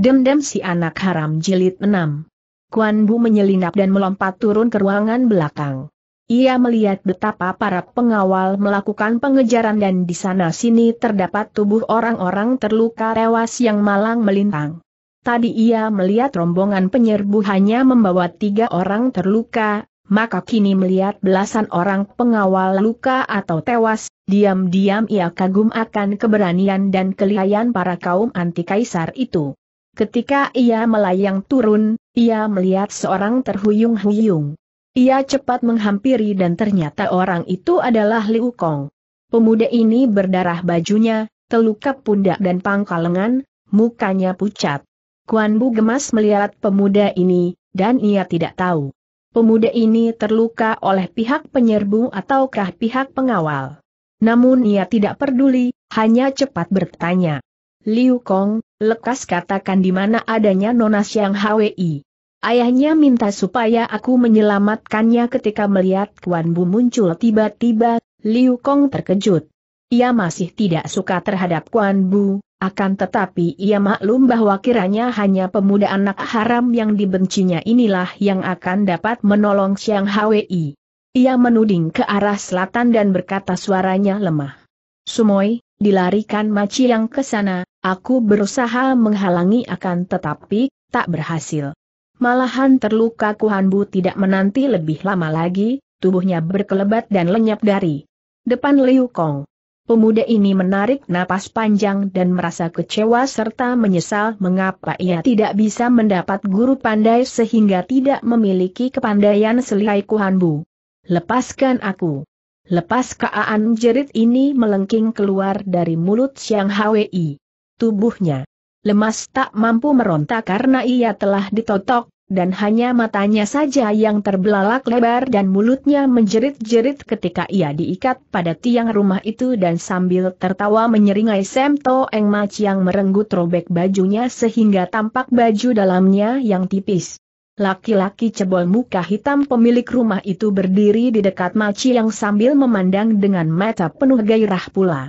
Dendam si anak haram jilid enam. Kuan Bu menyelinap dan melompat turun ke ruangan belakang. Ia melihat betapa para pengawal melakukan pengejaran dan di sana-sini terdapat tubuh orang-orang terluka tewas yang malang melintang. Tadi ia melihat rombongan penyerbu hanya membawa tiga orang terluka, maka kini melihat belasan orang pengawal luka atau tewas, diam-diam ia kagum akan keberanian dan kelihayan para kaum anti kaisar itu. Ketika ia melayang turun, ia melihat seorang terhuyung-huyung. Ia cepat menghampiri dan ternyata orang itu adalah Liu Kong. Pemuda ini berdarah bajunya, terluka pundak dan pangkal lengan, mukanya pucat. Kuan Bu gemas melihat pemuda ini, dan ia tidak tahu. Pemuda ini terluka oleh pihak penyerbu ataukah pihak pengawal. Namun ia tidak peduli, hanya cepat bertanya. Liu Kong, lekas katakan di mana adanya Nona Xiang Hwi. Ayahnya minta supaya aku menyelamatkannya ketika melihat Kuan Bu muncul tiba-tiba, Liu Kong terkejut. Ia masih tidak suka terhadap Kuan Bu, akan tetapi ia maklum bahwa kiranya hanya pemuda anak haram yang dibencinya inilah yang akan dapat menolong Xiang Hwi. Ia menuding ke arah selatan dan berkata suaranya lemah. Sumoy, dilarikan Maci yang ke sana, Aku berusaha menghalangi akan tetapi, tak berhasil. Malahan terluka Kuhanbu tidak menanti lebih lama lagi, tubuhnya berkelebat dan lenyap dari depan Liu Kong. Pemuda ini menarik napas panjang dan merasa kecewa serta menyesal mengapa ia tidak bisa mendapat guru pandai sehingga tidak memiliki kepandaian selai Kuhanbu. Lepaskan aku. Lepas keaan jerit ini melengking keluar dari mulut Xiang Hwi tubuhnya. Lemas tak mampu meronta karena ia telah ditotok, dan hanya matanya saja yang terbelalak lebar dan mulutnya menjerit-jerit ketika ia diikat pada tiang rumah itu dan sambil tertawa menyeringai Sam Eng Mach yang merenggut robek bajunya sehingga tampak baju dalamnya yang tipis. Laki-laki cebol muka hitam pemilik rumah itu berdiri di dekat Maci yang sambil memandang dengan mata penuh gairah pula.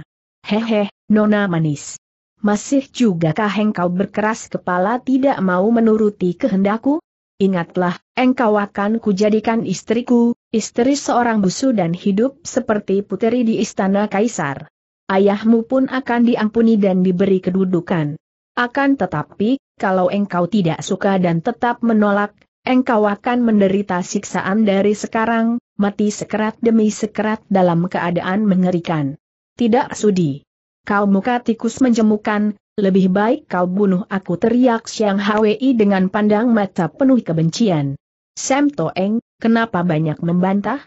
Hehe, nona manis. Masih jugakah engkau berkeras kepala tidak mau menuruti kehendakku? Ingatlah, engkau akan kujadikan istriku, istri seorang busu dan hidup seperti puteri di istana kaisar. Ayahmu pun akan diampuni dan diberi kedudukan. Akan tetapi, kalau engkau tidak suka dan tetap menolak, engkau akan menderita siksaan dari sekarang, mati sekerat demi sekerat dalam keadaan mengerikan. Tidak sudi. Kau muka tikus menjemukan, lebih baik kau bunuh aku teriak siang Hwi dengan pandang mata penuh kebencian. Sam Toeng, kenapa banyak membantah?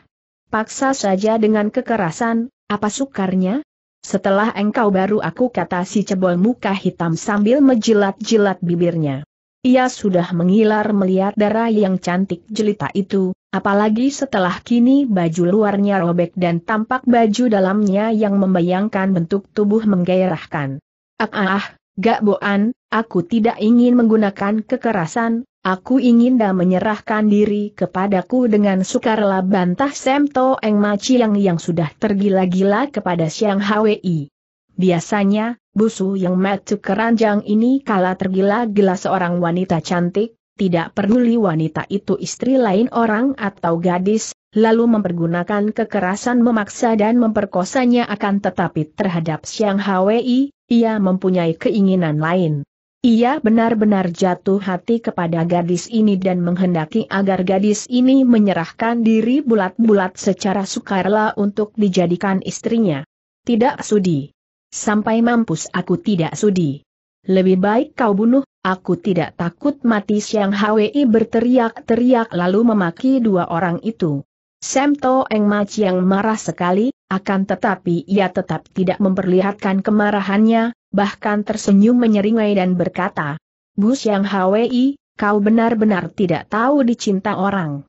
Paksa saja dengan kekerasan, apa sukarnya? Setelah engkau baru aku kata si cebol muka hitam sambil menjilat-jilat bibirnya. Ia sudah mengilar melihat darah yang cantik jelita itu, Apalagi setelah kini baju luarnya robek dan tampak baju dalamnya yang membayangkan bentuk tubuh menggairahkan. Ah ah ah, gak boan, aku tidak ingin menggunakan kekerasan, aku ingin dah menyerahkan diri kepadaku dengan sukarela bantah Semto Eng Maciang yang sudah tergila-gila kepada Siang Hwi. Biasanya, busu yang metu keranjang ini kala tergila-gila seorang wanita cantik, tidak peduli wanita itu istri lain orang atau gadis, lalu mempergunakan kekerasan memaksa dan memperkosanya akan tetapi terhadap Siang Hwi, ia mempunyai keinginan lain. Ia benar-benar jatuh hati kepada gadis ini dan menghendaki agar gadis ini menyerahkan diri bulat-bulat secara sukarela untuk dijadikan istrinya. Tidak sudi. Sampai mampus aku tidak sudi. Lebih baik kau bunuh Aku tidak takut mati Siang Hwi berteriak-teriak lalu memaki dua orang itu. Sam Eng Ma Chiang marah sekali, akan tetapi ia tetap tidak memperlihatkan kemarahannya, bahkan tersenyum menyeringai dan berkata, Bu Siang Hwi, kau benar-benar tidak tahu dicinta orang.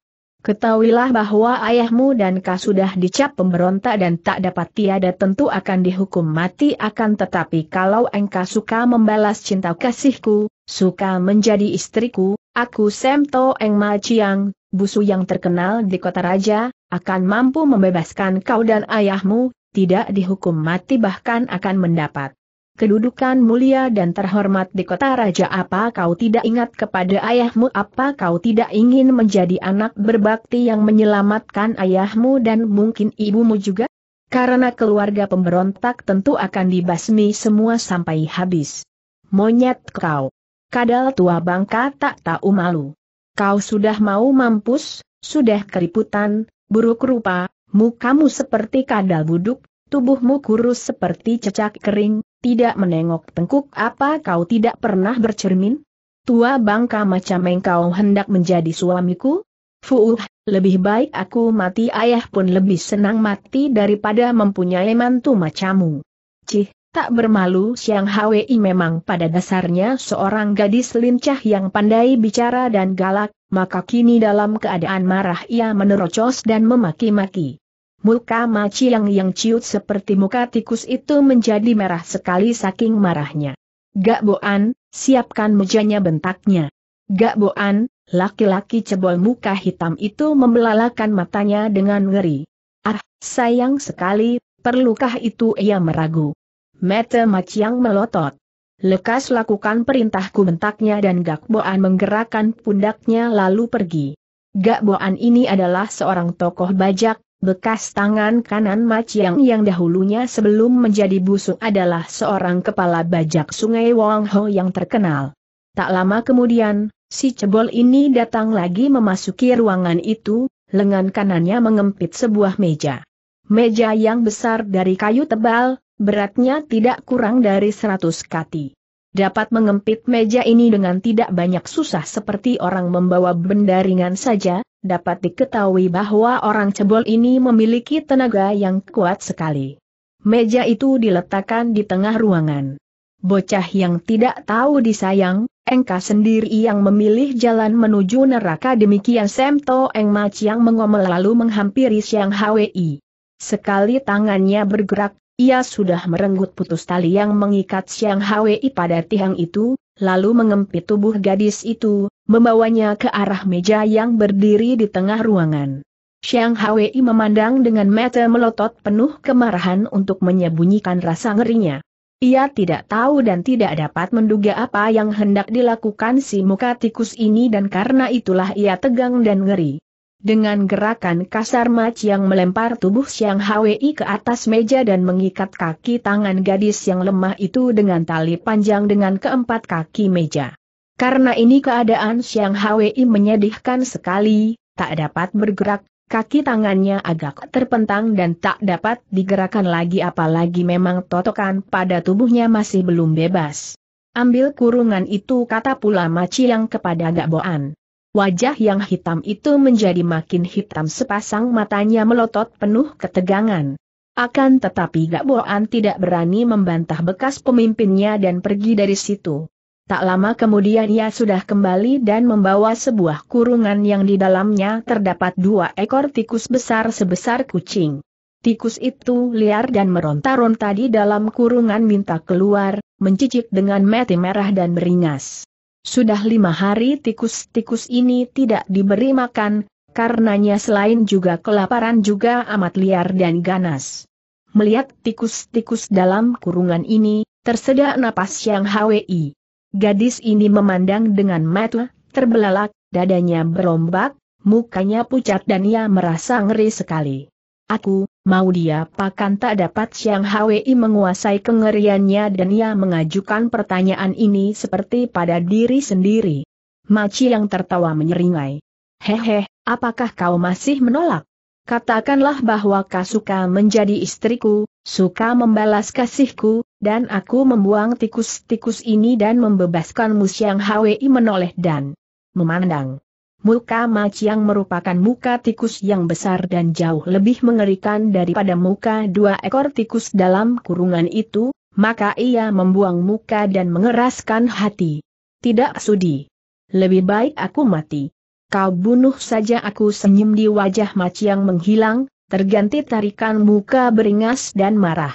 Ketahuilah bahwa ayahmu dan kau sudah dicap pemberontak dan tak dapat tiada tentu akan dihukum mati akan tetapi kalau engkau suka membalas cinta kasihku, suka menjadi istriku, aku Semto Eng Ma Chiang, busu yang terkenal di kota raja, akan mampu membebaskan kau dan ayahmu, tidak dihukum mati bahkan akan mendapat kedudukan mulia dan terhormat di kota raja apa kau tidak ingat kepada ayahmu apa kau tidak ingin menjadi anak berbakti yang menyelamatkan ayahmu dan mungkin ibumu juga? Karena keluarga pemberontak tentu akan dibasmi semua sampai habis. Monyet kau. Kadal tua bangka tak tahu malu. Kau sudah mau mampus, sudah keriputan, buruk rupa, mukamu seperti kadal buduk, tubuhmu kurus seperti cecak kering, tidak menengok tengkuk apa kau tidak pernah bercermin? Tua bangka macam engkau hendak menjadi suamiku? Fuuh, lebih baik aku mati ayah pun lebih senang mati daripada mempunyai mantu macamu. Cih, tak bermalu Siang Hwi memang pada dasarnya seorang gadis lincah yang pandai bicara dan galak, maka kini dalam keadaan marah ia menerocos dan memaki-maki. Muka maci yang yang ciut seperti muka tikus itu menjadi merah sekali saking marahnya. Gak boan, siapkan mejanya bentaknya. Gak boan, laki-laki cebol muka hitam itu membelalakan matanya dengan ngeri. Ah, sayang sekali, perlukah itu ia meragu. Mete maciang yang melotot. Lekas lakukan perintahku bentaknya dan Gak Boan menggerakkan pundaknya lalu pergi. Gak Boan ini adalah seorang tokoh bajak, Bekas tangan kanan Maciang yang dahulunya sebelum menjadi busuk adalah seorang kepala bajak sungai Wong Ho yang terkenal. Tak lama kemudian, si cebol ini datang lagi memasuki ruangan itu, lengan kanannya mengempit sebuah meja. Meja yang besar dari kayu tebal, beratnya tidak kurang dari 100 kati. Dapat mengempit meja ini dengan tidak banyak susah seperti orang membawa benda ringan saja, dapat diketahui bahwa orang cebol ini memiliki tenaga yang kuat sekali. Meja itu diletakkan di tengah ruangan. Bocah yang tidak tahu disayang, engkau sendiri yang memilih jalan menuju neraka demikian Semto Eng Maciang mengomel lalu menghampiri Siang Hwi. Sekali tangannya bergerak, ia sudah merenggut putus tali yang mengikat Siang Hwi pada tiang itu, lalu mengempit tubuh gadis itu, membawanya ke arah meja yang berdiri di tengah ruangan. Xiang Hwei memandang dengan mata melotot penuh kemarahan untuk menyembunyikan rasa ngerinya. Ia tidak tahu dan tidak dapat menduga apa yang hendak dilakukan si muka tikus ini dan karena itulah ia tegang dan ngeri. Dengan gerakan kasar Mac yang melempar tubuh Xiang Hwei ke atas meja dan mengikat kaki tangan gadis yang lemah itu dengan tali panjang dengan keempat kaki meja. Karena ini keadaan Siang Hwi menyedihkan sekali, tak dapat bergerak, kaki tangannya agak terpentang dan tak dapat digerakkan lagi apalagi memang totokan pada tubuhnya masih belum bebas. Ambil kurungan itu kata pula Maciang kepada Gaboan. Wajah yang hitam itu menjadi makin hitam sepasang matanya melotot penuh ketegangan. Akan tetapi Gaboan tidak berani membantah bekas pemimpinnya dan pergi dari situ. Tak lama kemudian ia sudah kembali dan membawa sebuah kurungan yang di dalamnya terdapat dua ekor tikus besar sebesar kucing. Tikus itu liar dan meronta-ronta di dalam kurungan minta keluar, mencicik dengan mati merah dan beringas. Sudah lima hari tikus-tikus ini tidak diberi makan, karenanya selain juga kelaparan juga amat liar dan ganas. Melihat tikus-tikus dalam kurungan ini, tersedak napas yang HWI. Gadis ini memandang dengan mata terbelalak, dadanya berombak, mukanya pucat dan ia merasa ngeri sekali. Aku, mau dia pakan tak dapat Siang Hwi menguasai kengeriannya dan ia mengajukan pertanyaan ini seperti pada diri sendiri. Maci yang tertawa menyeringai. Hehe, apakah kau masih menolak? Katakanlah bahwa Kasuka menjadi istriku, suka membalas kasihku, dan aku membuang tikus-tikus ini dan membebaskan Siang Hwi menoleh dan memandang. Muka Maciang merupakan muka tikus yang besar dan jauh lebih mengerikan daripada muka dua ekor tikus dalam kurungan itu, maka ia membuang muka dan mengeraskan hati. Tidak sudi. Lebih baik aku mati. Kau bunuh saja aku senyum di wajah Maciang menghilang, terganti tarikan muka beringas dan marah.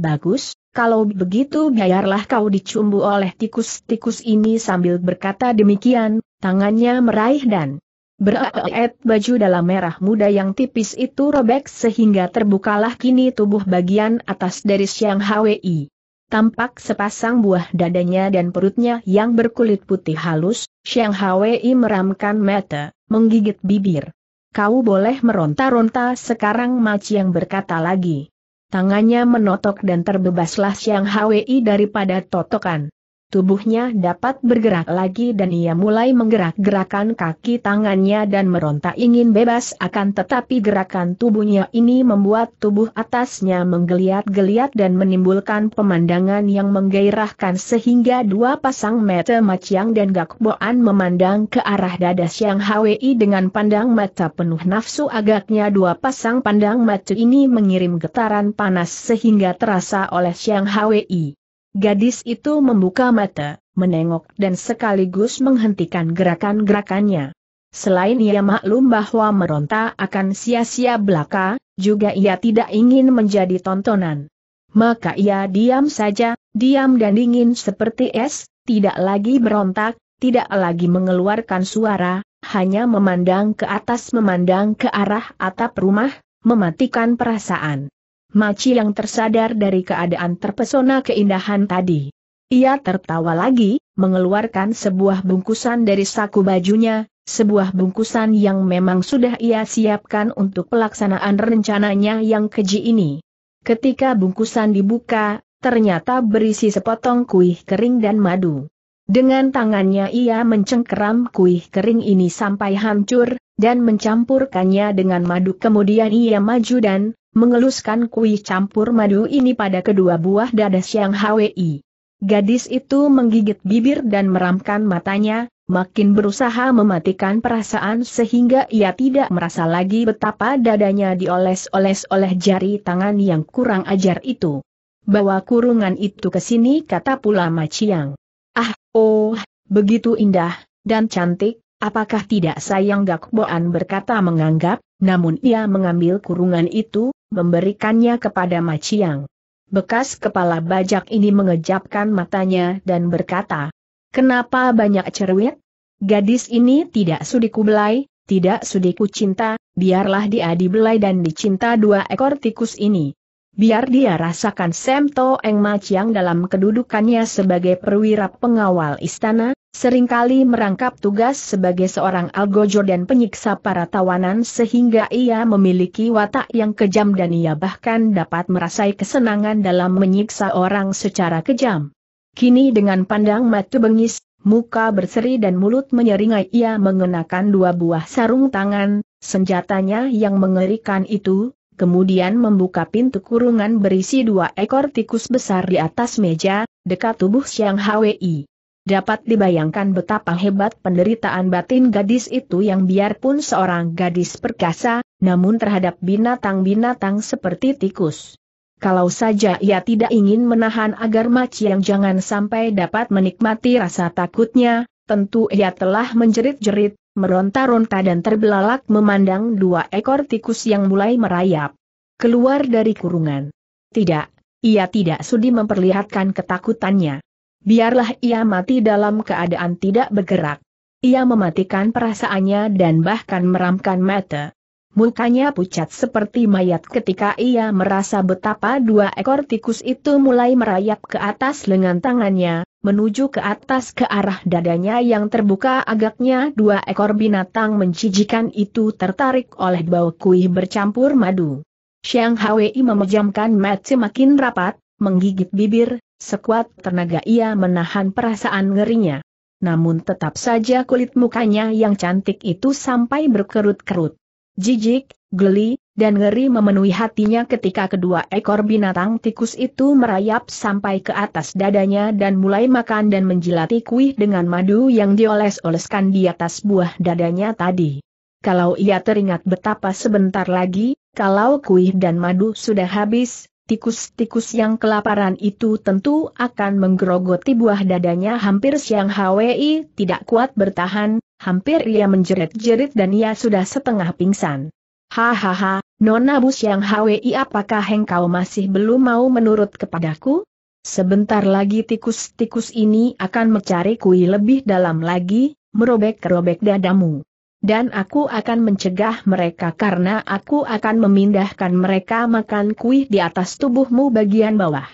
Bagus, kalau begitu biarlah kau dicumbu oleh tikus-tikus ini sambil berkata demikian, tangannya meraih dan beraet baju dalam merah muda yang tipis itu robek sehingga terbukalah kini tubuh bagian atas dari Siang Hwi. Tampak sepasang buah dadanya dan perutnya yang berkulit putih halus, Xiang Hwi meramkan mata, menggigit bibir. Kau boleh meronta-ronta sekarang Maciang berkata lagi tangannya menotok dan terbebaslah Siang Hwi daripada totokan. Tubuhnya dapat bergerak lagi dan ia mulai menggerak-gerakan kaki tangannya dan meronta ingin bebas akan tetapi gerakan tubuhnya ini membuat tubuh atasnya menggeliat-geliat dan menimbulkan pemandangan yang menggairahkan sehingga dua pasang mata Maciang dan Gakboan memandang ke arah dada Siang Hwi dengan pandang mata penuh nafsu agaknya dua pasang pandang mata ini mengirim getaran panas sehingga terasa oleh Siang Hwi. Gadis itu membuka mata, menengok dan sekaligus menghentikan gerakan-gerakannya. Selain ia maklum bahwa meronta akan sia-sia belaka, juga ia tidak ingin menjadi tontonan. Maka ia diam saja, diam dan dingin seperti es, tidak lagi berontak, tidak lagi mengeluarkan suara, hanya memandang ke atas memandang ke arah atap rumah, mematikan perasaan. Maci yang tersadar dari keadaan terpesona keindahan tadi. Ia tertawa lagi, mengeluarkan sebuah bungkusan dari saku bajunya, sebuah bungkusan yang memang sudah ia siapkan untuk pelaksanaan rencananya yang keji ini. Ketika bungkusan dibuka, ternyata berisi sepotong kuih kering dan madu. Dengan tangannya ia mencengkeram kuih kering ini sampai hancur, dan mencampurkannya dengan madu kemudian ia maju dan, mengeluskan kuih campur madu ini pada kedua buah dada Siang Hwi. Gadis itu menggigit bibir dan meramkan matanya, makin berusaha mematikan perasaan sehingga ia tidak merasa lagi betapa dadanya dioles-oles oleh jari tangan yang kurang ajar itu. Bawa kurungan itu ke sini kata pula Maciang. Ah, oh, begitu indah, dan cantik, apakah tidak sayang Gakboan berkata menganggap, namun ia mengambil kurungan itu, memberikannya kepada Maciang. Bekas kepala bajak ini mengejapkan matanya dan berkata, Kenapa banyak cerwet? Gadis ini tidak sudi kubelai, tidak sudi ku cinta, biarlah dia dibelai dan dicinta dua ekor tikus ini. Biar dia rasakan Semto Eng Maciang dalam kedudukannya sebagai perwira pengawal istana, seringkali merangkap tugas sebagai seorang algojo dan penyiksa para tawanan sehingga ia memiliki watak yang kejam dan ia bahkan dapat merasai kesenangan dalam menyiksa orang secara kejam. Kini dengan pandang mata bengis, muka berseri dan mulut menyeringai ia mengenakan dua buah sarung tangan, senjatanya yang mengerikan itu, kemudian membuka pintu kurungan berisi dua ekor tikus besar di atas meja, dekat tubuh Siang Hwi. Dapat dibayangkan betapa hebat penderitaan batin gadis itu yang biarpun seorang gadis perkasa, namun terhadap binatang-binatang seperti tikus. Kalau saja ia tidak ingin menahan agar Maci yang jangan sampai dapat menikmati rasa takutnya, tentu ia telah menjerit-jerit, meronta-ronta dan terbelalak memandang dua ekor tikus yang mulai merayap. Keluar dari kurungan. Tidak, ia tidak sudi memperlihatkan ketakutannya biarlah ia mati dalam keadaan tidak bergerak. Ia mematikan perasaannya dan bahkan meramkan mata. Mukanya pucat seperti mayat ketika ia merasa betapa dua ekor tikus itu mulai merayap ke atas lengan tangannya, menuju ke atas ke arah dadanya yang terbuka agaknya dua ekor binatang menjijikan itu tertarik oleh bau kuih bercampur madu. Xiang Hwei memejamkan mata semakin rapat, menggigit bibir, Sekuat tenaga ia menahan perasaan ngerinya. Namun tetap saja kulit mukanya yang cantik itu sampai berkerut-kerut. Jijik, geli, dan ngeri memenuhi hatinya ketika kedua ekor binatang tikus itu merayap sampai ke atas dadanya dan mulai makan dan menjilati kuih dengan madu yang dioles-oleskan di atas buah dadanya tadi. Kalau ia teringat betapa sebentar lagi, kalau kuih dan madu sudah habis, Tikus-tikus yang kelaparan itu tentu akan menggerogoti buah dadanya hampir siang Hwi tidak kuat bertahan, hampir ia menjerit-jerit dan ia sudah setengah pingsan. Hahaha, Nona Bu Siang Hwi apakah engkau masih belum mau menurut kepadaku? Sebentar lagi tikus-tikus ini akan mencari kui lebih dalam lagi, merobek-robek dadamu dan aku akan mencegah mereka karena aku akan memindahkan mereka makan kuih di atas tubuhmu bagian bawah.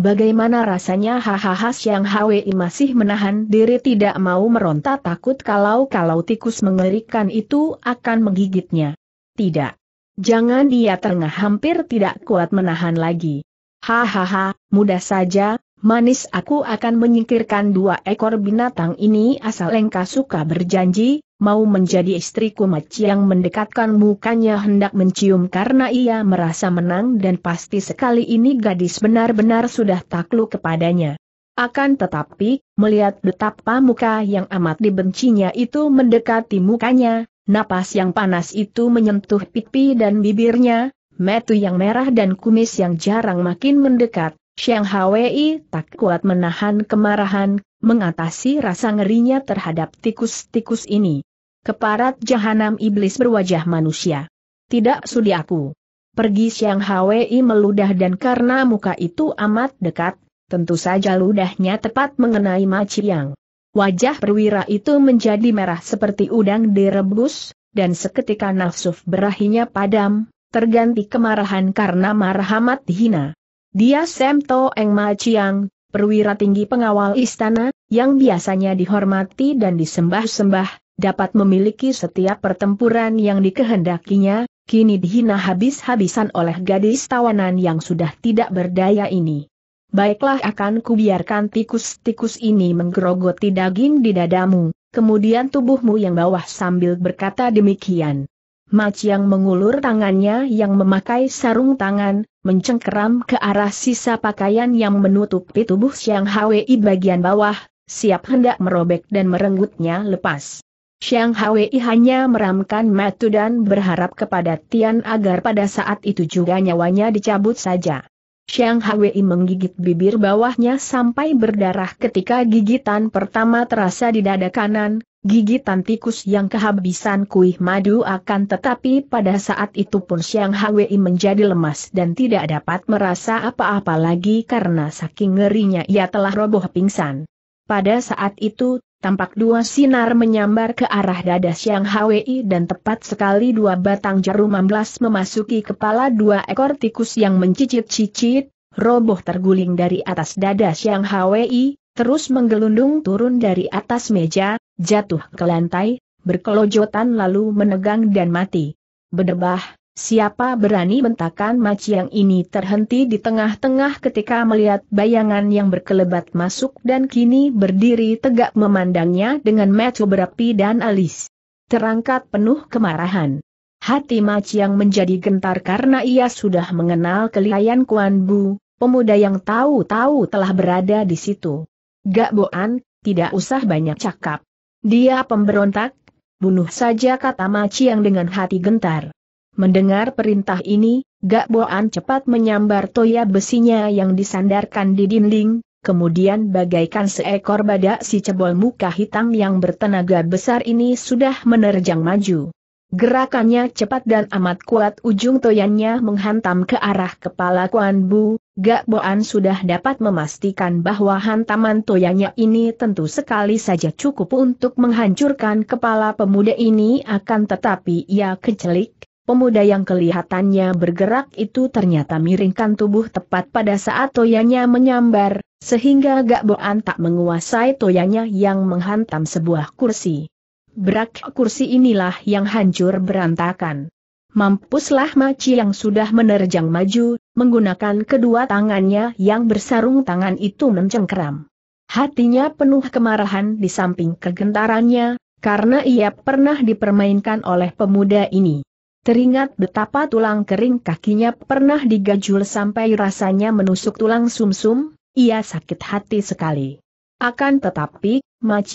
Bagaimana rasanya hahaha Siang Hwi masih menahan diri tidak mau meronta takut kalau-kalau tikus mengerikan itu akan menggigitnya. Tidak. Jangan dia tengah hampir tidak kuat menahan lagi. Hahaha, mudah saja, manis aku akan menyingkirkan dua ekor binatang ini asal engkau suka berjanji, mau menjadi istriku maci yang mendekatkan mukanya hendak mencium karena ia merasa menang dan pasti sekali ini gadis benar-benar sudah takluk kepadanya. Akan tetapi, melihat betapa muka yang amat dibencinya itu mendekati mukanya, napas yang panas itu menyentuh pipi dan bibirnya, metu yang merah dan kumis yang jarang makin mendekat, Xiang Hwei tak kuat menahan kemarahan, mengatasi rasa ngerinya terhadap tikus-tikus ini. Keparat jahanam iblis berwajah manusia. Tidak sudi aku. Pergi Xiang Hwei meludah dan karena muka itu amat dekat, tentu saja ludahnya tepat mengenai Maci Yang. Wajah perwira itu menjadi merah seperti udang direbus, dan seketika nafsu berahinya padam, terganti kemarahan karena marah amat dihina. Dia Semto Eng Ma Chiang, perwira tinggi pengawal istana, yang biasanya dihormati dan disembah-sembah, dapat memiliki setiap pertempuran yang dikehendakinya, kini dihina habis-habisan oleh gadis tawanan yang sudah tidak berdaya ini. Baiklah akan kubiarkan tikus-tikus ini menggerogoti daging di dadamu, kemudian tubuhmu yang bawah sambil berkata demikian. Mac yang mengulur tangannya yang memakai sarung tangan, mencengkeram ke arah sisa pakaian yang menutupi tubuh Xiang Hwei bagian bawah, siap hendak merobek dan merenggutnya lepas. Xiang Hwei hanya meramkan matu dan berharap kepada Tian agar pada saat itu juga nyawanya dicabut saja. Xiang Hwei menggigit bibir bawahnya sampai berdarah ketika gigitan pertama terasa di dada kanan, Gigitan tikus yang kehabisan kuih madu akan tetapi pada saat itu pun Siang Hwi menjadi lemas dan tidak dapat merasa apa-apa lagi karena saking ngerinya ia telah roboh pingsan. Pada saat itu, tampak dua sinar menyambar ke arah dada Siang Hwi dan tepat sekali dua batang jarum amblas memasuki kepala dua ekor tikus yang mencicit-cicit, roboh terguling dari atas dada Siang Hwi, terus menggelundung turun dari atas meja, jatuh ke lantai, berkelojotan lalu menegang dan mati. Bedebah, siapa berani bentakan maci yang ini terhenti di tengah-tengah ketika melihat bayangan yang berkelebat masuk dan kini berdiri tegak memandangnya dengan mata berapi dan alis. Terangkat penuh kemarahan. Hati Maci yang menjadi gentar karena ia sudah mengenal kelihayan Kuan Bu, pemuda yang tahu-tahu telah berada di situ. Gak boan, tidak usah banyak cakap. Dia pemberontak, bunuh saja kata Maciang dengan hati gentar. Mendengar perintah ini, Gak Boan cepat menyambar toya besinya yang disandarkan di dinding, kemudian bagaikan seekor badak si cebol muka hitam yang bertenaga besar ini sudah menerjang maju. Gerakannya cepat dan amat kuat ujung toyannya menghantam ke arah kepala Kuan Bu, Gak Boan sudah dapat memastikan bahwa hantaman toyannya ini tentu sekali saja cukup untuk menghancurkan kepala pemuda ini akan tetapi ia kecelik, pemuda yang kelihatannya bergerak itu ternyata miringkan tubuh tepat pada saat toyannya menyambar, sehingga Gak Boan tak menguasai toyanya yang menghantam sebuah kursi. Brak kursi inilah yang hancur berantakan. Mampuslah Maci yang sudah menerjang maju, menggunakan kedua tangannya yang bersarung tangan itu mencengkeram. Hatinya penuh kemarahan di samping kegentarannya, karena ia pernah dipermainkan oleh pemuda ini. Teringat betapa tulang kering kakinya pernah digajul sampai rasanya menusuk tulang sumsum, -sum, ia sakit hati sekali. Akan tetapi,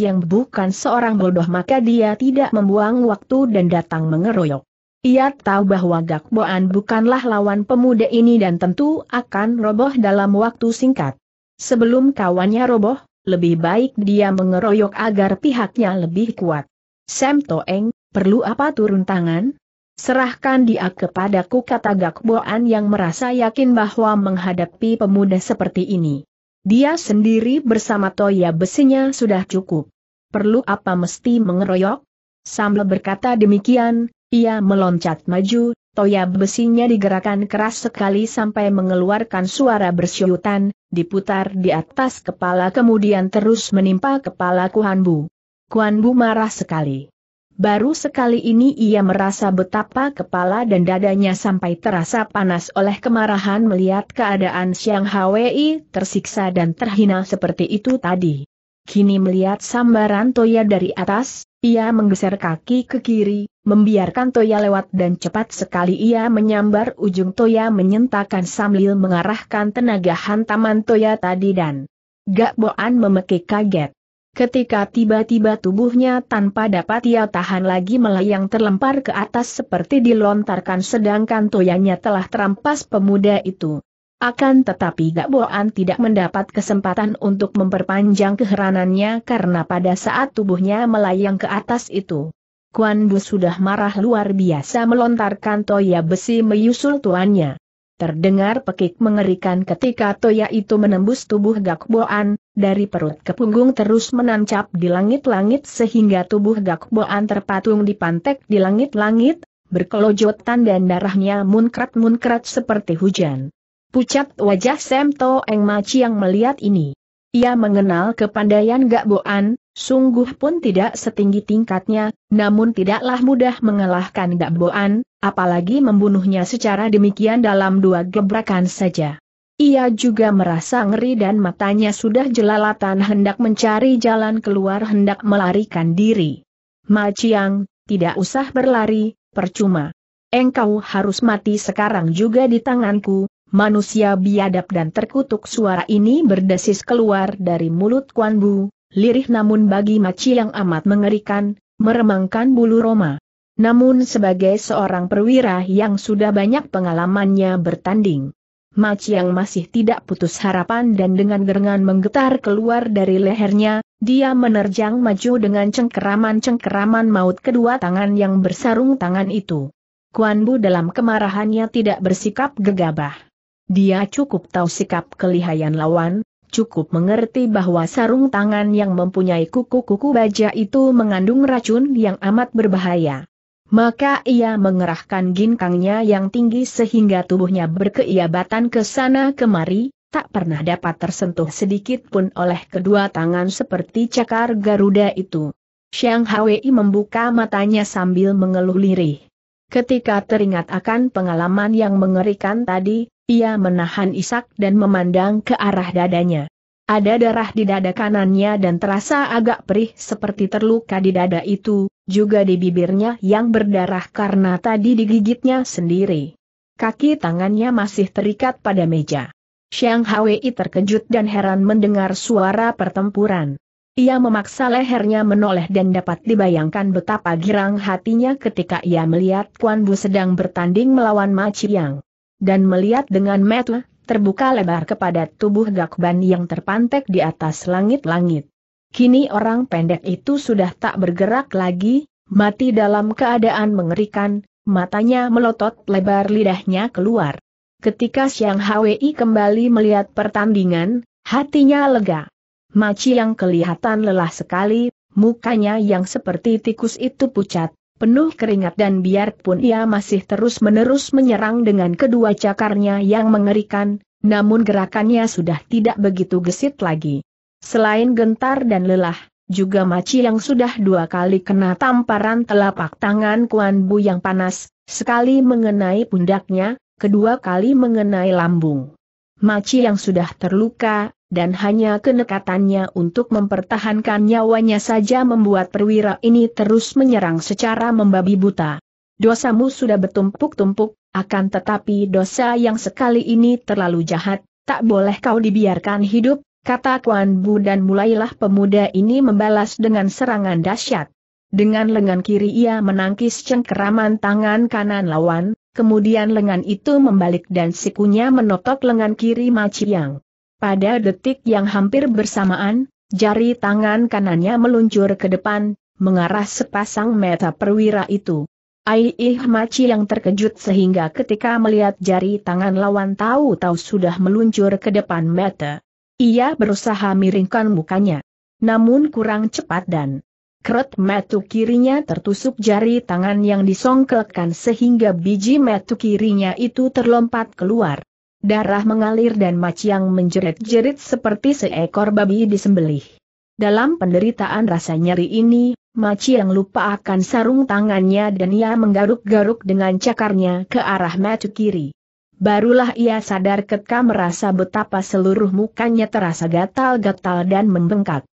yang bukan seorang bodoh maka dia tidak membuang waktu dan datang mengeroyok. Ia tahu bahwa Gakboan bukanlah lawan pemuda ini dan tentu akan roboh dalam waktu singkat. Sebelum kawannya roboh, lebih baik dia mengeroyok agar pihaknya lebih kuat. Sam Toeng, perlu apa turun tangan? Serahkan dia kepadaku kata Gakboan yang merasa yakin bahwa menghadapi pemuda seperti ini. Dia sendiri bersama toya besinya sudah cukup. Perlu apa mesti mengeroyok? Sambil berkata demikian, ia meloncat maju, toya besinya digerakkan keras sekali sampai mengeluarkan suara bersyutan, diputar di atas kepala kemudian terus menimpa kepala Kuan Bu. Kuan Bu marah sekali. Baru sekali ini ia merasa betapa kepala dan dadanya sampai terasa panas oleh kemarahan melihat keadaan Siang Hwi tersiksa dan terhina seperti itu tadi. Kini melihat sambaran Toya dari atas, ia menggeser kaki ke kiri, membiarkan Toya lewat dan cepat sekali ia menyambar ujung Toya menyentakan sambil mengarahkan tenaga hantaman Toya tadi dan Gak Boan memekik kaget. Ketika tiba-tiba tubuhnya tanpa dapat ia tahan lagi melayang terlempar ke atas seperti dilontarkan sedangkan toyanya telah terampas pemuda itu. Akan tetapi Gakboan tidak mendapat kesempatan untuk memperpanjang keheranannya karena pada saat tubuhnya melayang ke atas itu. Kuan Bu sudah marah luar biasa melontarkan toya besi menyusul tuannya. Terdengar pekik mengerikan ketika Toya itu menembus tubuh Gakboan, dari perut ke punggung terus menancap di langit-langit sehingga tubuh Gakboan terpatung di pantek di langit-langit, berkelojotan dan darahnya munkrat-munkrat seperti hujan. Pucat wajah Sam To Eng Maci yang melihat ini. Ia mengenal kepandaian Gakboan, sungguh pun tidak setinggi tingkatnya, namun tidaklah mudah mengalahkan Gakboan, apalagi membunuhnya secara demikian dalam dua gebrakan saja. Ia juga merasa ngeri dan matanya sudah jelalatan hendak mencari jalan keluar hendak melarikan diri. Ma Chiang, tidak usah berlari, percuma. Engkau harus mati sekarang juga di tanganku, manusia biadab dan terkutuk suara ini berdesis keluar dari mulut Kuan Bu, lirih namun bagi Ma Chiang amat mengerikan, meremangkan bulu Roma. Namun sebagai seorang perwira yang sudah banyak pengalamannya bertanding, Mac yang masih tidak putus harapan dan dengan gerengan menggetar keluar dari lehernya, dia menerjang maju dengan cengkeraman-cengkeraman maut kedua tangan yang bersarung tangan itu. Kuan Bu dalam kemarahannya tidak bersikap gegabah. Dia cukup tahu sikap kelihayan lawan, cukup mengerti bahwa sarung tangan yang mempunyai kuku-kuku baja itu mengandung racun yang amat berbahaya. Maka ia mengerahkan ginkangnya yang tinggi sehingga tubuhnya berkeiabatan ke sana kemari, tak pernah dapat tersentuh sedikit pun oleh kedua tangan seperti cakar Garuda itu. Xiang Hwei membuka matanya sambil mengeluh lirih. Ketika teringat akan pengalaman yang mengerikan tadi, ia menahan isak dan memandang ke arah dadanya. Ada darah di dada kanannya dan terasa agak perih seperti terluka di dada itu, juga di bibirnya yang berdarah karena tadi digigitnya sendiri. Kaki tangannya masih terikat pada meja. Xiang Hwei terkejut dan heran mendengar suara pertempuran. Ia memaksa lehernya menoleh dan dapat dibayangkan betapa girang hatinya ketika ia melihat Kuan Bu sedang bertanding melawan Ma Chiang. Dan melihat dengan metu, terbuka lebar kepada tubuh Gakban yang terpantek di atas langit-langit. Kini orang pendek itu sudah tak bergerak lagi, mati dalam keadaan mengerikan, matanya melotot lebar lidahnya keluar. Ketika Siang Hwi kembali melihat pertandingan, hatinya lega. Maci yang kelihatan lelah sekali, mukanya yang seperti tikus itu pucat, penuh keringat dan biarpun ia masih terus-menerus menyerang dengan kedua cakarnya yang mengerikan, namun gerakannya sudah tidak begitu gesit lagi. Selain gentar dan lelah, juga maci yang sudah dua kali kena tamparan telapak tangan Kuan Bu yang panas, sekali mengenai pundaknya, kedua kali mengenai lambung. Maci yang sudah terluka, dan hanya kenekatannya untuk mempertahankan nyawanya saja membuat perwira ini terus menyerang secara membabi buta. Dosamu sudah bertumpuk-tumpuk, akan tetapi dosa yang sekali ini terlalu jahat, tak boleh kau dibiarkan hidup, kata Kuan Bu dan mulailah pemuda ini membalas dengan serangan dahsyat. Dengan lengan kiri ia menangkis cengkeraman tangan kanan lawan, kemudian lengan itu membalik dan sikunya menotok lengan kiri Maciang. Pada detik yang hampir bersamaan, jari tangan kanannya meluncur ke depan, mengarah sepasang mata perwira itu. Aih Maci yang terkejut sehingga ketika melihat jari tangan lawan tahu-tahu sudah meluncur ke depan mata. Ia berusaha miringkan mukanya. Namun kurang cepat dan keret metu kirinya tertusuk jari tangan yang disongkelkan sehingga biji metu kirinya itu terlompat keluar. Darah mengalir dan maciang menjerit-jerit seperti seekor babi disembelih. Dalam penderitaan rasa nyeri ini, Maciang lupa akan sarung tangannya dan ia menggaruk-garuk dengan cakarnya ke arah metu kiri barulah ia sadar ketika merasa betapa seluruh mukanya terasa gatal-gatal dan membengkak.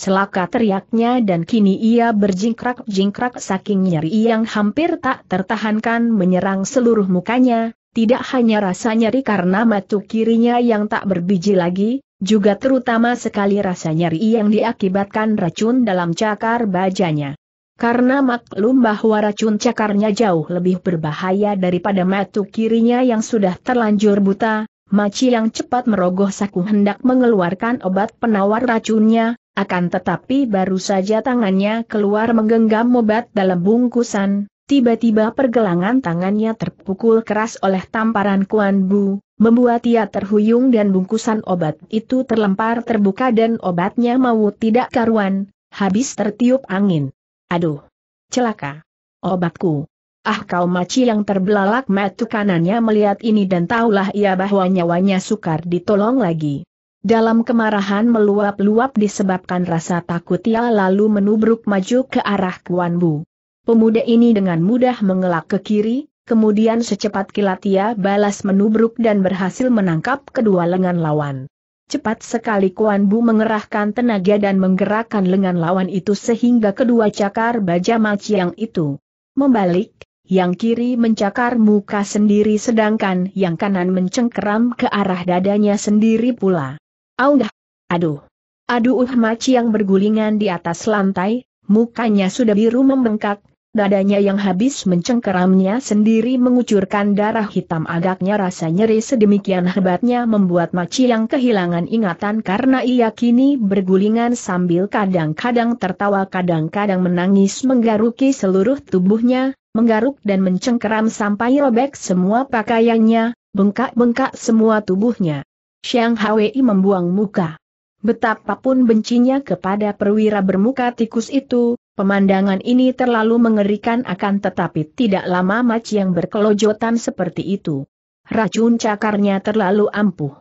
Celaka teriaknya dan kini ia berjingkrak-jingkrak saking nyeri yang hampir tak tertahankan menyerang seluruh mukanya, tidak hanya rasa nyeri karena matu kirinya yang tak berbiji lagi, juga terutama sekali rasa nyeri yang diakibatkan racun dalam cakar bajanya. Karena maklum bahwa racun cakarnya jauh lebih berbahaya daripada metu kirinya yang sudah terlanjur buta, Maci yang cepat merogoh saku hendak mengeluarkan obat penawar racunnya, akan tetapi baru saja tangannya keluar menggenggam obat dalam bungkusan, tiba-tiba pergelangan tangannya terpukul keras oleh tamparan Kuan Bu, membuat ia terhuyung dan bungkusan obat itu terlempar terbuka dan obatnya mau tidak karuan, habis tertiup angin. Aduh! Celaka! Obatku! Ah kau maci yang terbelalak metu kanannya melihat ini dan tahulah ia bahwa nyawanya sukar ditolong lagi. Dalam kemarahan meluap-luap disebabkan rasa takut ia lalu menubruk maju ke arah Kuan Bu. Pemuda ini dengan mudah mengelak ke kiri, kemudian secepat kilat ia balas menubruk dan berhasil menangkap kedua lengan lawan. Cepat sekali Kuan Bu mengerahkan tenaga dan menggerakkan lengan lawan itu sehingga kedua cakar baja maciang itu membalik, yang kiri mencakar muka sendiri sedangkan yang kanan mencengkeram ke arah dadanya sendiri pula. Aduh, Aduh! Aduh uh maciang bergulingan di atas lantai, mukanya sudah biru membengkak, dadanya yang habis mencengkeramnya sendiri mengucurkan darah hitam agaknya rasa nyeri sedemikian hebatnya membuat Maci yang kehilangan ingatan karena ia kini bergulingan sambil kadang-kadang tertawa kadang-kadang menangis menggaruki seluruh tubuhnya, menggaruk dan mencengkeram sampai robek semua pakaiannya, bengkak-bengkak semua tubuhnya. Xiang Hwei membuang muka. Betapapun bencinya kepada perwira bermuka tikus itu, Pemandangan ini terlalu mengerikan akan tetapi tidak lama mac yang berkelojotan seperti itu. Racun cakarnya terlalu ampuh.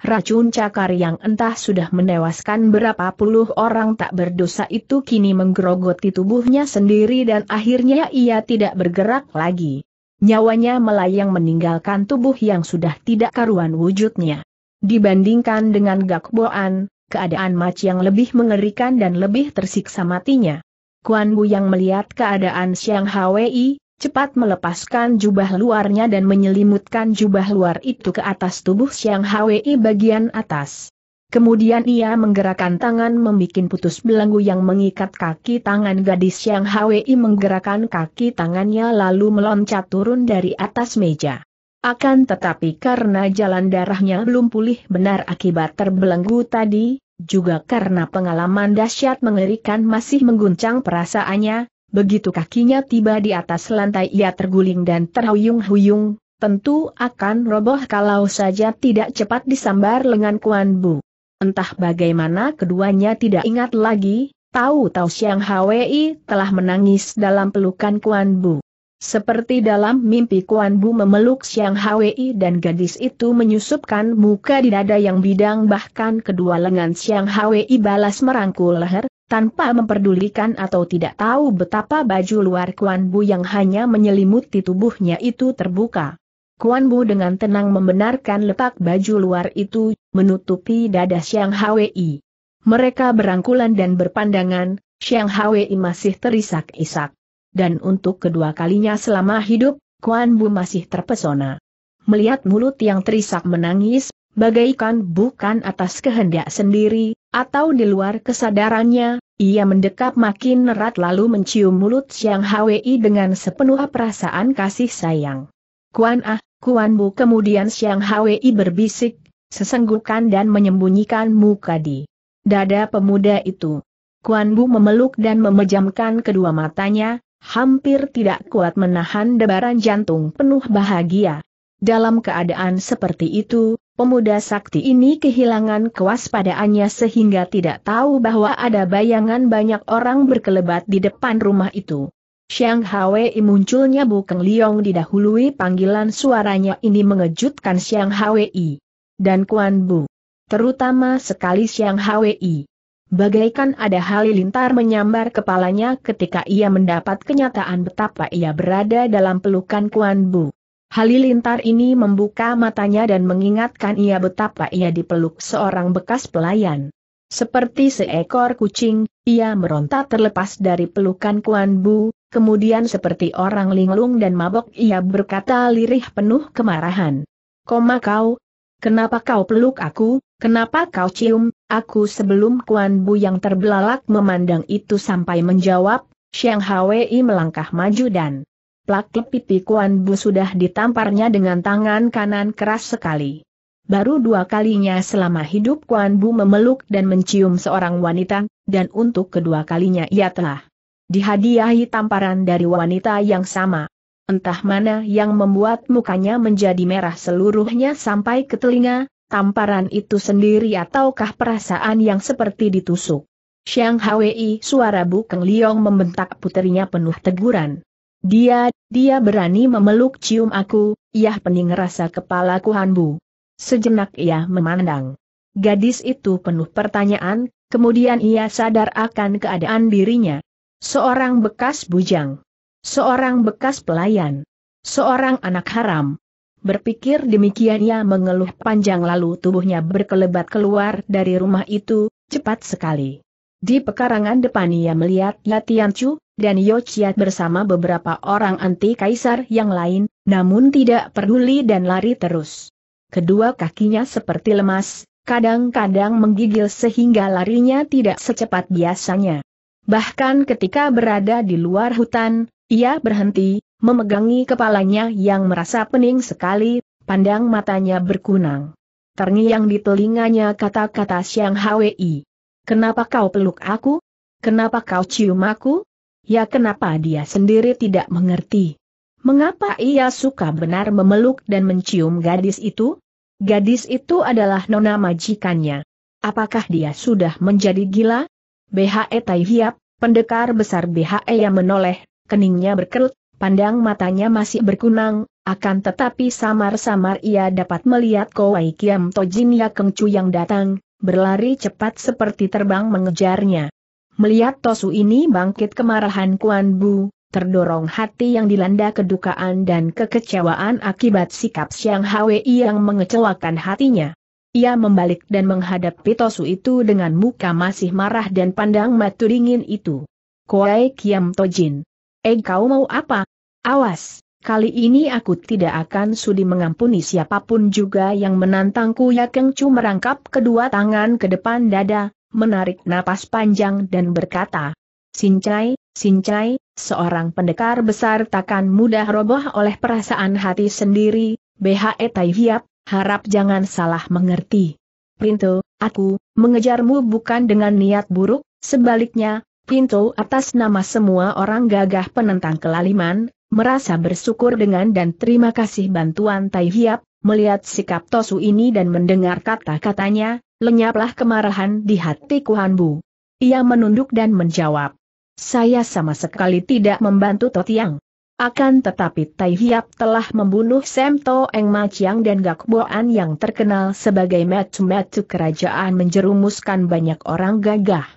Racun cakar yang entah sudah menewaskan berapa puluh orang tak berdosa itu kini menggerogoti tubuhnya sendiri dan akhirnya ia tidak bergerak lagi. Nyawanya melayang meninggalkan tubuh yang sudah tidak karuan wujudnya. Dibandingkan dengan Gakboan, keadaan Mac yang lebih mengerikan dan lebih tersiksa matinya. Kuan Bu yang melihat keadaan Xiang Hwi, cepat melepaskan jubah luarnya dan menyelimutkan jubah luar itu ke atas tubuh Xiang Hwi bagian atas. Kemudian ia menggerakkan tangan membuat putus belenggu yang mengikat kaki tangan gadis Siang Hwi menggerakkan kaki tangannya lalu meloncat turun dari atas meja. Akan tetapi karena jalan darahnya belum pulih benar akibat terbelenggu tadi, juga karena pengalaman dahsyat mengerikan masih mengguncang perasaannya, begitu kakinya tiba di atas lantai ia terguling dan terhuyung-huyung, tentu akan roboh kalau saja tidak cepat disambar lengan Kuan Bu. Entah bagaimana keduanya tidak ingat lagi, tahu-tahu siang Hwi telah menangis dalam pelukan Kuan Bu. Seperti dalam mimpi Kuan Bu memeluk Siang Hwi dan gadis itu menyusupkan muka di dada yang bidang bahkan kedua lengan Siang Hwi balas merangkul leher, tanpa memperdulikan atau tidak tahu betapa baju luar Kuan Bu yang hanya menyelimuti tubuhnya itu terbuka. Kuan Bu dengan tenang membenarkan letak baju luar itu, menutupi dada Siang Hwi. Mereka berangkulan dan berpandangan, Siang Hwi masih terisak-isak dan untuk kedua kalinya selama hidup, Kuan Bu masih terpesona. Melihat mulut yang terisak menangis, bagaikan bukan atas kehendak sendiri, atau di luar kesadarannya, ia mendekap makin erat lalu mencium mulut Siang Hwi dengan sepenuh perasaan kasih sayang. Kuan Ah, Kuan Bu kemudian Siang Hwi berbisik, sesenggukan dan menyembunyikan muka di dada pemuda itu. Kuan Bu memeluk dan memejamkan kedua matanya, hampir tidak kuat menahan debaran jantung penuh bahagia. Dalam keadaan seperti itu, pemuda sakti ini kehilangan kewaspadaannya sehingga tidak tahu bahwa ada bayangan banyak orang berkelebat di depan rumah itu. Xiang Hwei munculnya Bukeng Liong didahului panggilan suaranya ini mengejutkan Xiang Hwei dan Kuan Bu. Terutama sekali Xiang Hwei. Bagaikan ada halilintar menyambar kepalanya ketika ia mendapat kenyataan betapa ia berada dalam pelukan Kuan Bu. Halilintar ini membuka matanya dan mengingatkan ia betapa ia dipeluk seorang bekas pelayan. Seperti seekor kucing, ia meronta terlepas dari pelukan Kuan Bu, kemudian seperti orang linglung dan mabok ia berkata lirih penuh kemarahan. Koma kau, kenapa kau peluk aku, Kenapa kau cium? Aku sebelum Kuan Bu yang terbelalak memandang itu sampai menjawab, Xiang Hwei melangkah maju dan plak pipi Kuan Bu sudah ditamparnya dengan tangan kanan keras sekali. Baru dua kalinya selama hidup Kuan Bu memeluk dan mencium seorang wanita, dan untuk kedua kalinya ia telah dihadiahi tamparan dari wanita yang sama. Entah mana yang membuat mukanya menjadi merah seluruhnya sampai ke telinga, tamparan itu sendiri ataukah perasaan yang seperti ditusuk. Xiang Hwei suara Bukeng Liong membentak puterinya penuh teguran. Dia, dia berani memeluk cium aku, yah pening rasa kepalaku hanbu. Sejenak ia memandang. Gadis itu penuh pertanyaan, kemudian ia sadar akan keadaan dirinya. Seorang bekas bujang. Seorang bekas pelayan. Seorang anak haram. Berpikir demikian ia mengeluh panjang lalu tubuhnya berkelebat keluar dari rumah itu, cepat sekali. Di pekarangan depan ia melihat Latian Chu, dan Yochiat bersama beberapa orang anti kaisar yang lain, namun tidak peduli dan lari terus. Kedua kakinya seperti lemas, kadang-kadang menggigil sehingga larinya tidak secepat biasanya. Bahkan ketika berada di luar hutan, ia berhenti, memegangi kepalanya yang merasa pening sekali, pandang matanya berkunang. Terngiang di telinganya kata-kata Siang Hwi. Kenapa kau peluk aku? Kenapa kau cium aku? Ya kenapa dia sendiri tidak mengerti? Mengapa ia suka benar memeluk dan mencium gadis itu? Gadis itu adalah nona majikannya. Apakah dia sudah menjadi gila? BHE Tai Hiap, pendekar besar BHE yang menoleh, keningnya berkerut, pandang matanya masih berkunang, akan tetapi samar-samar ia dapat melihat Kowai Kiam Tojin Ya Keng yang datang, berlari cepat seperti terbang mengejarnya. Melihat Tosu ini bangkit kemarahan Kuan Bu, terdorong hati yang dilanda kedukaan dan kekecewaan akibat sikap Siang Hwei yang mengecewakan hatinya. Ia membalik dan menghadapi Tosu itu dengan muka masih marah dan pandang matu dingin itu. Kowai Kiam Tojin. Eh kau mau apa? Awas, kali ini aku tidak akan sudi mengampuni siapapun juga yang menantangku ya Keng Chu merangkap kedua tangan ke depan dada, menarik napas panjang dan berkata, Sincai, Sincai, seorang pendekar besar takkan mudah roboh oleh perasaan hati sendiri, BHE Tai Hiap, harap jangan salah mengerti. Pinto, aku, mengejarmu bukan dengan niat buruk, sebaliknya, Pinto atas nama semua orang gagah penentang kelaliman, merasa bersyukur dengan dan terima kasih bantuan Tai Hiap, melihat sikap Tosu ini dan mendengar kata-katanya, lenyaplah kemarahan di hati Bu. Ia menunduk dan menjawab, saya sama sekali tidak membantu Totiang. Akan tetapi Tai Hiap telah membunuh Sem To Eng Maciang dan Gak Boan yang terkenal sebagai metu-metu kerajaan menjerumuskan banyak orang gagah.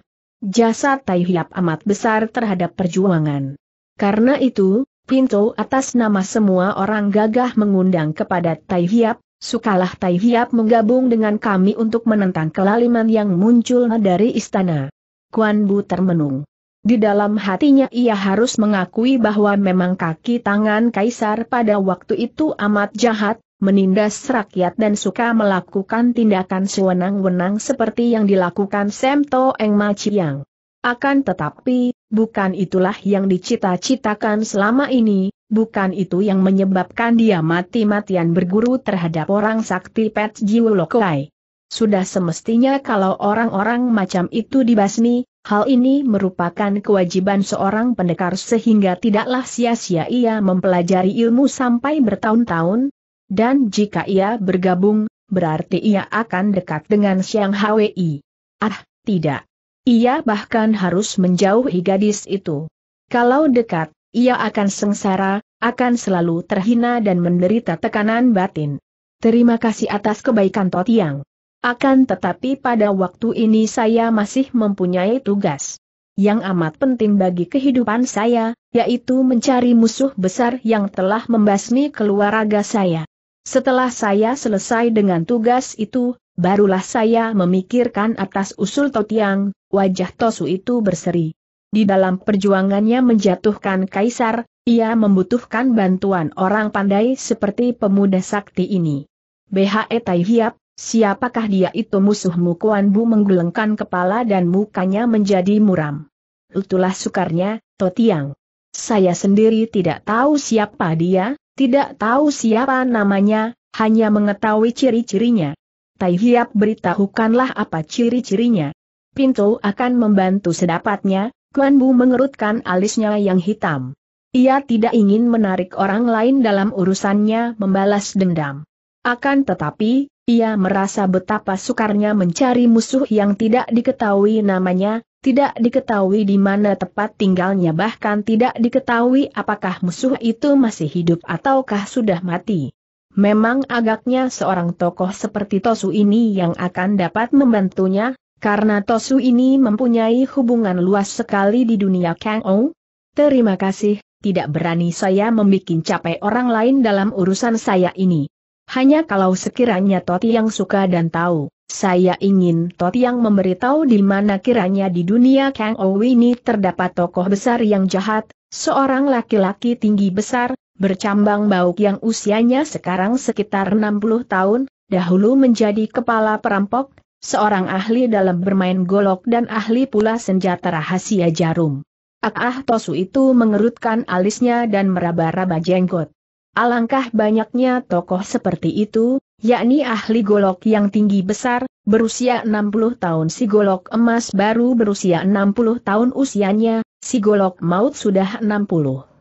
Jasa Tai Hiap amat besar terhadap perjuangan. Karena itu, Pintu atas nama semua orang gagah mengundang kepada Tai Hiap, sukalah Tai Hiap menggabung dengan kami untuk menentang kelaliman yang muncul dari istana. Kuan Bu termenung. Di dalam hatinya ia harus mengakui bahwa memang kaki tangan Kaisar pada waktu itu amat jahat, menindas rakyat dan suka melakukan tindakan sewenang-wenang seperti yang dilakukan Semto Eng Maciang. Akan tetapi, bukan itulah yang dicita-citakan selama ini, bukan itu yang menyebabkan dia mati-matian berguru terhadap orang sakti Pet Jiwulokai. Sudah semestinya kalau orang-orang macam itu dibasmi, hal ini merupakan kewajiban seorang pendekar sehingga tidaklah sia-sia ia mempelajari ilmu sampai bertahun-tahun, dan jika ia bergabung, berarti ia akan dekat dengan Siang Hwi. Ah, tidak. Ia bahkan harus menjauhi gadis itu. Kalau dekat, ia akan sengsara, akan selalu terhina dan menderita tekanan batin. Terima kasih atas kebaikan Totiang. Akan tetapi pada waktu ini saya masih mempunyai tugas yang amat penting bagi kehidupan saya, yaitu mencari musuh besar yang telah membasmi keluarga saya. Setelah saya selesai dengan tugas itu, Barulah saya memikirkan atas usul Totiang, wajah Tosu itu berseri. Di dalam perjuangannya menjatuhkan kaisar, ia membutuhkan bantuan orang pandai seperti pemuda sakti ini. BHE Tai Hiap, siapakah dia itu musuhmu Kuan Bu menggelengkan kepala dan mukanya menjadi muram. Itulah sukarnya, Totiang. Saya sendiri tidak tahu siapa dia, tidak tahu siapa namanya, hanya mengetahui ciri-cirinya. Tai Hiap beritahukanlah apa ciri-cirinya. Pinto akan membantu sedapatnya, Kuan Bu mengerutkan alisnya yang hitam. Ia tidak ingin menarik orang lain dalam urusannya membalas dendam. Akan tetapi, ia merasa betapa sukarnya mencari musuh yang tidak diketahui namanya, tidak diketahui di mana tepat tinggalnya bahkan tidak diketahui apakah musuh itu masih hidup ataukah sudah mati. Memang agaknya seorang tokoh seperti Tosu ini yang akan dapat membantunya, karena Tosu ini mempunyai hubungan luas sekali di dunia Kang Ou. Terima kasih, tidak berani saya membuat capek orang lain dalam urusan saya ini. Hanya kalau sekiranya Toti yang suka dan tahu, saya ingin Toti yang memberitahu di mana kiranya di dunia Kang Ou ini terdapat tokoh besar yang jahat, seorang laki-laki tinggi besar, bercambang bau yang usianya sekarang sekitar 60 tahun, dahulu menjadi kepala perampok, seorang ahli dalam bermain golok dan ahli pula senjata rahasia jarum. Ah, ah Tosu itu mengerutkan alisnya dan meraba-raba jenggot. Alangkah banyaknya tokoh seperti itu, yakni ahli golok yang tinggi besar, berusia 60 tahun si golok emas baru berusia 60 tahun usianya, si golok maut sudah 60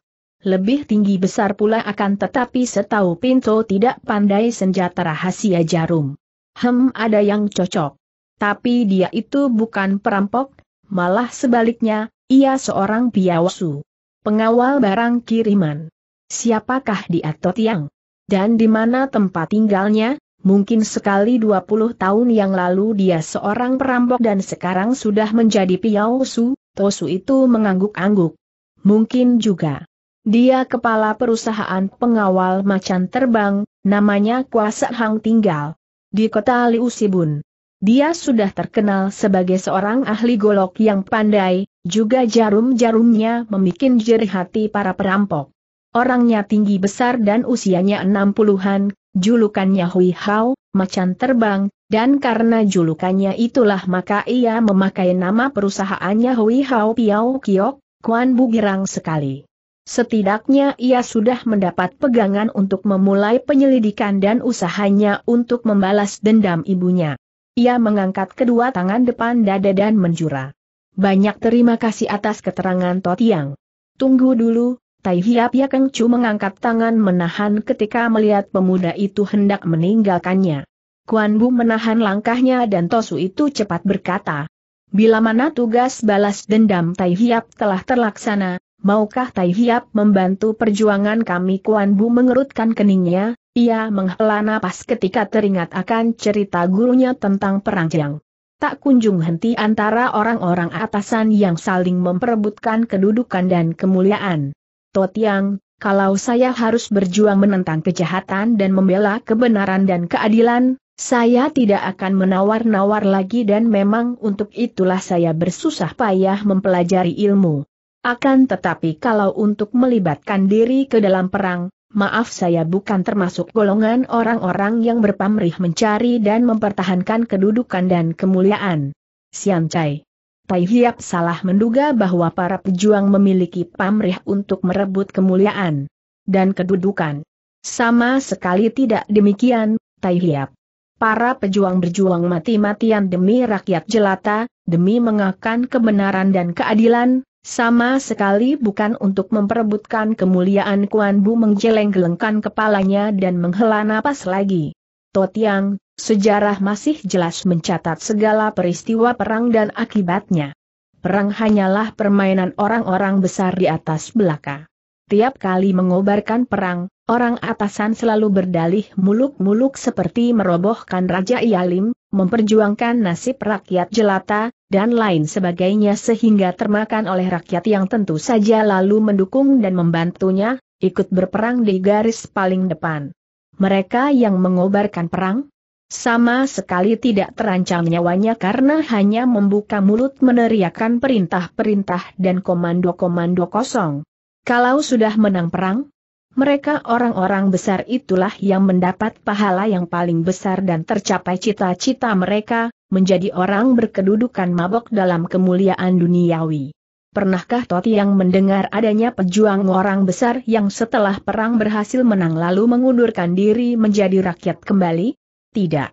lebih tinggi besar pula akan tetapi setahu Pinto tidak pandai senjata rahasia jarum. Hem ada yang cocok. Tapi dia itu bukan perampok, malah sebaliknya, ia seorang piawasu. Pengawal barang kiriman. Siapakah dia Totiang? Dan di mana tempat tinggalnya? Mungkin sekali 20 tahun yang lalu dia seorang perampok dan sekarang sudah menjadi piawasu, Tosu itu mengangguk-angguk. Mungkin juga dia kepala perusahaan pengawal macan terbang, namanya Kuasa Hang Tinggal. Di kota Liu Sibun. Dia sudah terkenal sebagai seorang ahli golok yang pandai, juga jarum-jarumnya membuat jerih hati para perampok. Orangnya tinggi besar dan usianya enam puluhan, julukannya Hui Hao, macan terbang, dan karena julukannya itulah maka ia memakai nama perusahaannya Hui Hao Piao Kiok, Kuan Bugirang sekali. Setidaknya ia sudah mendapat pegangan untuk memulai penyelidikan dan usahanya untuk membalas dendam ibunya. Ia mengangkat kedua tangan depan dada dan menjura. Banyak terima kasih atas keterangan Totiang. Tunggu dulu, Tai Hiap ya Keng Chu mengangkat tangan menahan ketika melihat pemuda itu hendak meninggalkannya. Kuan Bu menahan langkahnya dan Tosu itu cepat berkata, Bila mana tugas balas dendam Tai Hiap telah terlaksana, maukah Tai Hiap membantu perjuangan kami Kuan Bu mengerutkan keningnya, ia menghela napas ketika teringat akan cerita gurunya tentang perang Jiang. Tak kunjung henti antara orang-orang atasan yang saling memperebutkan kedudukan dan kemuliaan. Totiang, kalau saya harus berjuang menentang kejahatan dan membela kebenaran dan keadilan, saya tidak akan menawar-nawar lagi dan memang untuk itulah saya bersusah payah mempelajari ilmu. Akan tetapi kalau untuk melibatkan diri ke dalam perang, maaf saya bukan termasuk golongan orang-orang yang berpamrih mencari dan mempertahankan kedudukan dan kemuliaan. Sian Chai. Tai Hiap salah menduga bahwa para pejuang memiliki pamrih untuk merebut kemuliaan dan kedudukan. Sama sekali tidak demikian, Tai Hiap. Para pejuang berjuang mati-matian demi rakyat jelata, demi mengakan kebenaran dan keadilan, sama sekali bukan untuk memperebutkan kemuliaan Kuan Bu menggeleng-gelengkan kepalanya dan menghela napas lagi. Totiang, sejarah masih jelas mencatat segala peristiwa perang dan akibatnya. Perang hanyalah permainan orang-orang besar di atas belaka. Tiap kali mengobarkan perang, orang atasan selalu berdalih muluk-muluk seperti merobohkan Raja Ialim, memperjuangkan nasib rakyat jelata, dan lain sebagainya sehingga termakan oleh rakyat yang tentu saja lalu mendukung dan membantunya, ikut berperang di garis paling depan. Mereka yang mengobarkan perang, sama sekali tidak terancam nyawanya karena hanya membuka mulut meneriakan perintah-perintah dan komando-komando kosong. Kalau sudah menang perang, mereka orang-orang besar itulah yang mendapat pahala yang paling besar dan tercapai cita-cita mereka, menjadi orang berkedudukan mabok dalam kemuliaan duniawi. Pernahkah Toti yang mendengar adanya pejuang orang besar yang setelah perang berhasil menang lalu mengundurkan diri menjadi rakyat kembali? Tidak.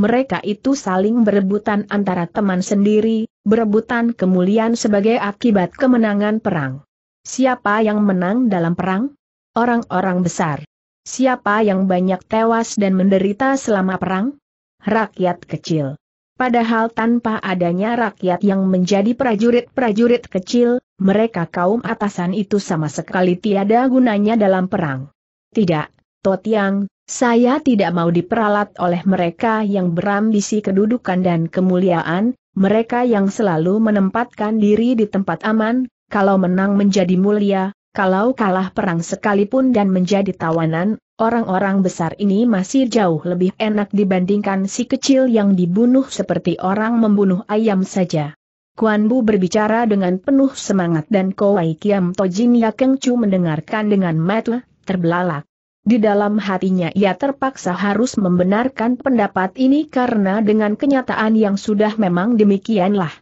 Mereka itu saling berebutan antara teman sendiri, berebutan kemuliaan sebagai akibat kemenangan perang. Siapa yang menang dalam perang? orang-orang besar. Siapa yang banyak tewas dan menderita selama perang? Rakyat kecil. Padahal tanpa adanya rakyat yang menjadi prajurit-prajurit kecil, mereka kaum atasan itu sama sekali tiada gunanya dalam perang. Tidak, Totiang, saya tidak mau diperalat oleh mereka yang berambisi kedudukan dan kemuliaan, mereka yang selalu menempatkan diri di tempat aman, kalau menang menjadi mulia, kalau kalah perang sekalipun dan menjadi tawanan, orang-orang besar ini masih jauh lebih enak dibandingkan si kecil yang dibunuh seperti orang membunuh ayam saja. Kuan Bu berbicara dengan penuh semangat dan Kowai Kiam Tojin Keng Chu mendengarkan dengan mata terbelalak. Di dalam hatinya ia terpaksa harus membenarkan pendapat ini karena dengan kenyataan yang sudah memang demikianlah.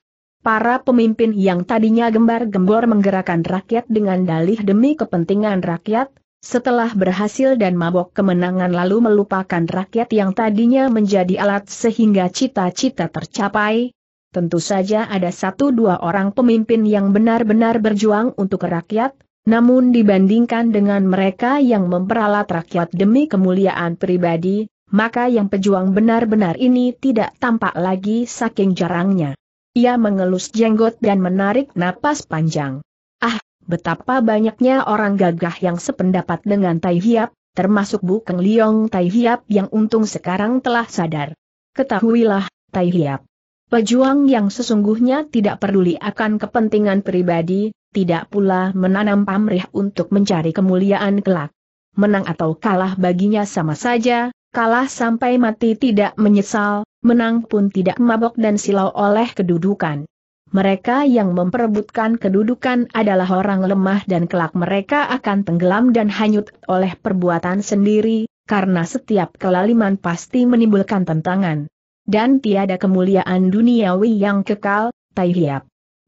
Para pemimpin yang tadinya gembar-gembor menggerakkan rakyat dengan dalih demi kepentingan rakyat, setelah berhasil dan mabok kemenangan lalu melupakan rakyat yang tadinya menjadi alat sehingga cita-cita tercapai, tentu saja ada satu dua orang pemimpin yang benar-benar berjuang untuk rakyat, namun dibandingkan dengan mereka yang memperalat rakyat demi kemuliaan pribadi, maka yang pejuang benar-benar ini tidak tampak lagi saking jarangnya. Ia mengelus jenggot dan menarik napas panjang. Ah, betapa banyaknya orang gagah yang sependapat dengan Tai Hiap, termasuk Bukeng Liong Tai Hiap yang untung sekarang telah sadar. Ketahuilah, Tai Hiap. Pejuang yang sesungguhnya tidak peduli akan kepentingan pribadi, tidak pula menanam pamrih untuk mencari kemuliaan kelak. Menang atau kalah baginya sama saja, kalah sampai mati tidak menyesal, menang pun tidak mabok dan silau oleh kedudukan. Mereka yang memperebutkan kedudukan adalah orang lemah dan kelak mereka akan tenggelam dan hanyut oleh perbuatan sendiri, karena setiap kelaliman pasti menimbulkan tentangan. Dan tiada kemuliaan duniawi yang kekal, tai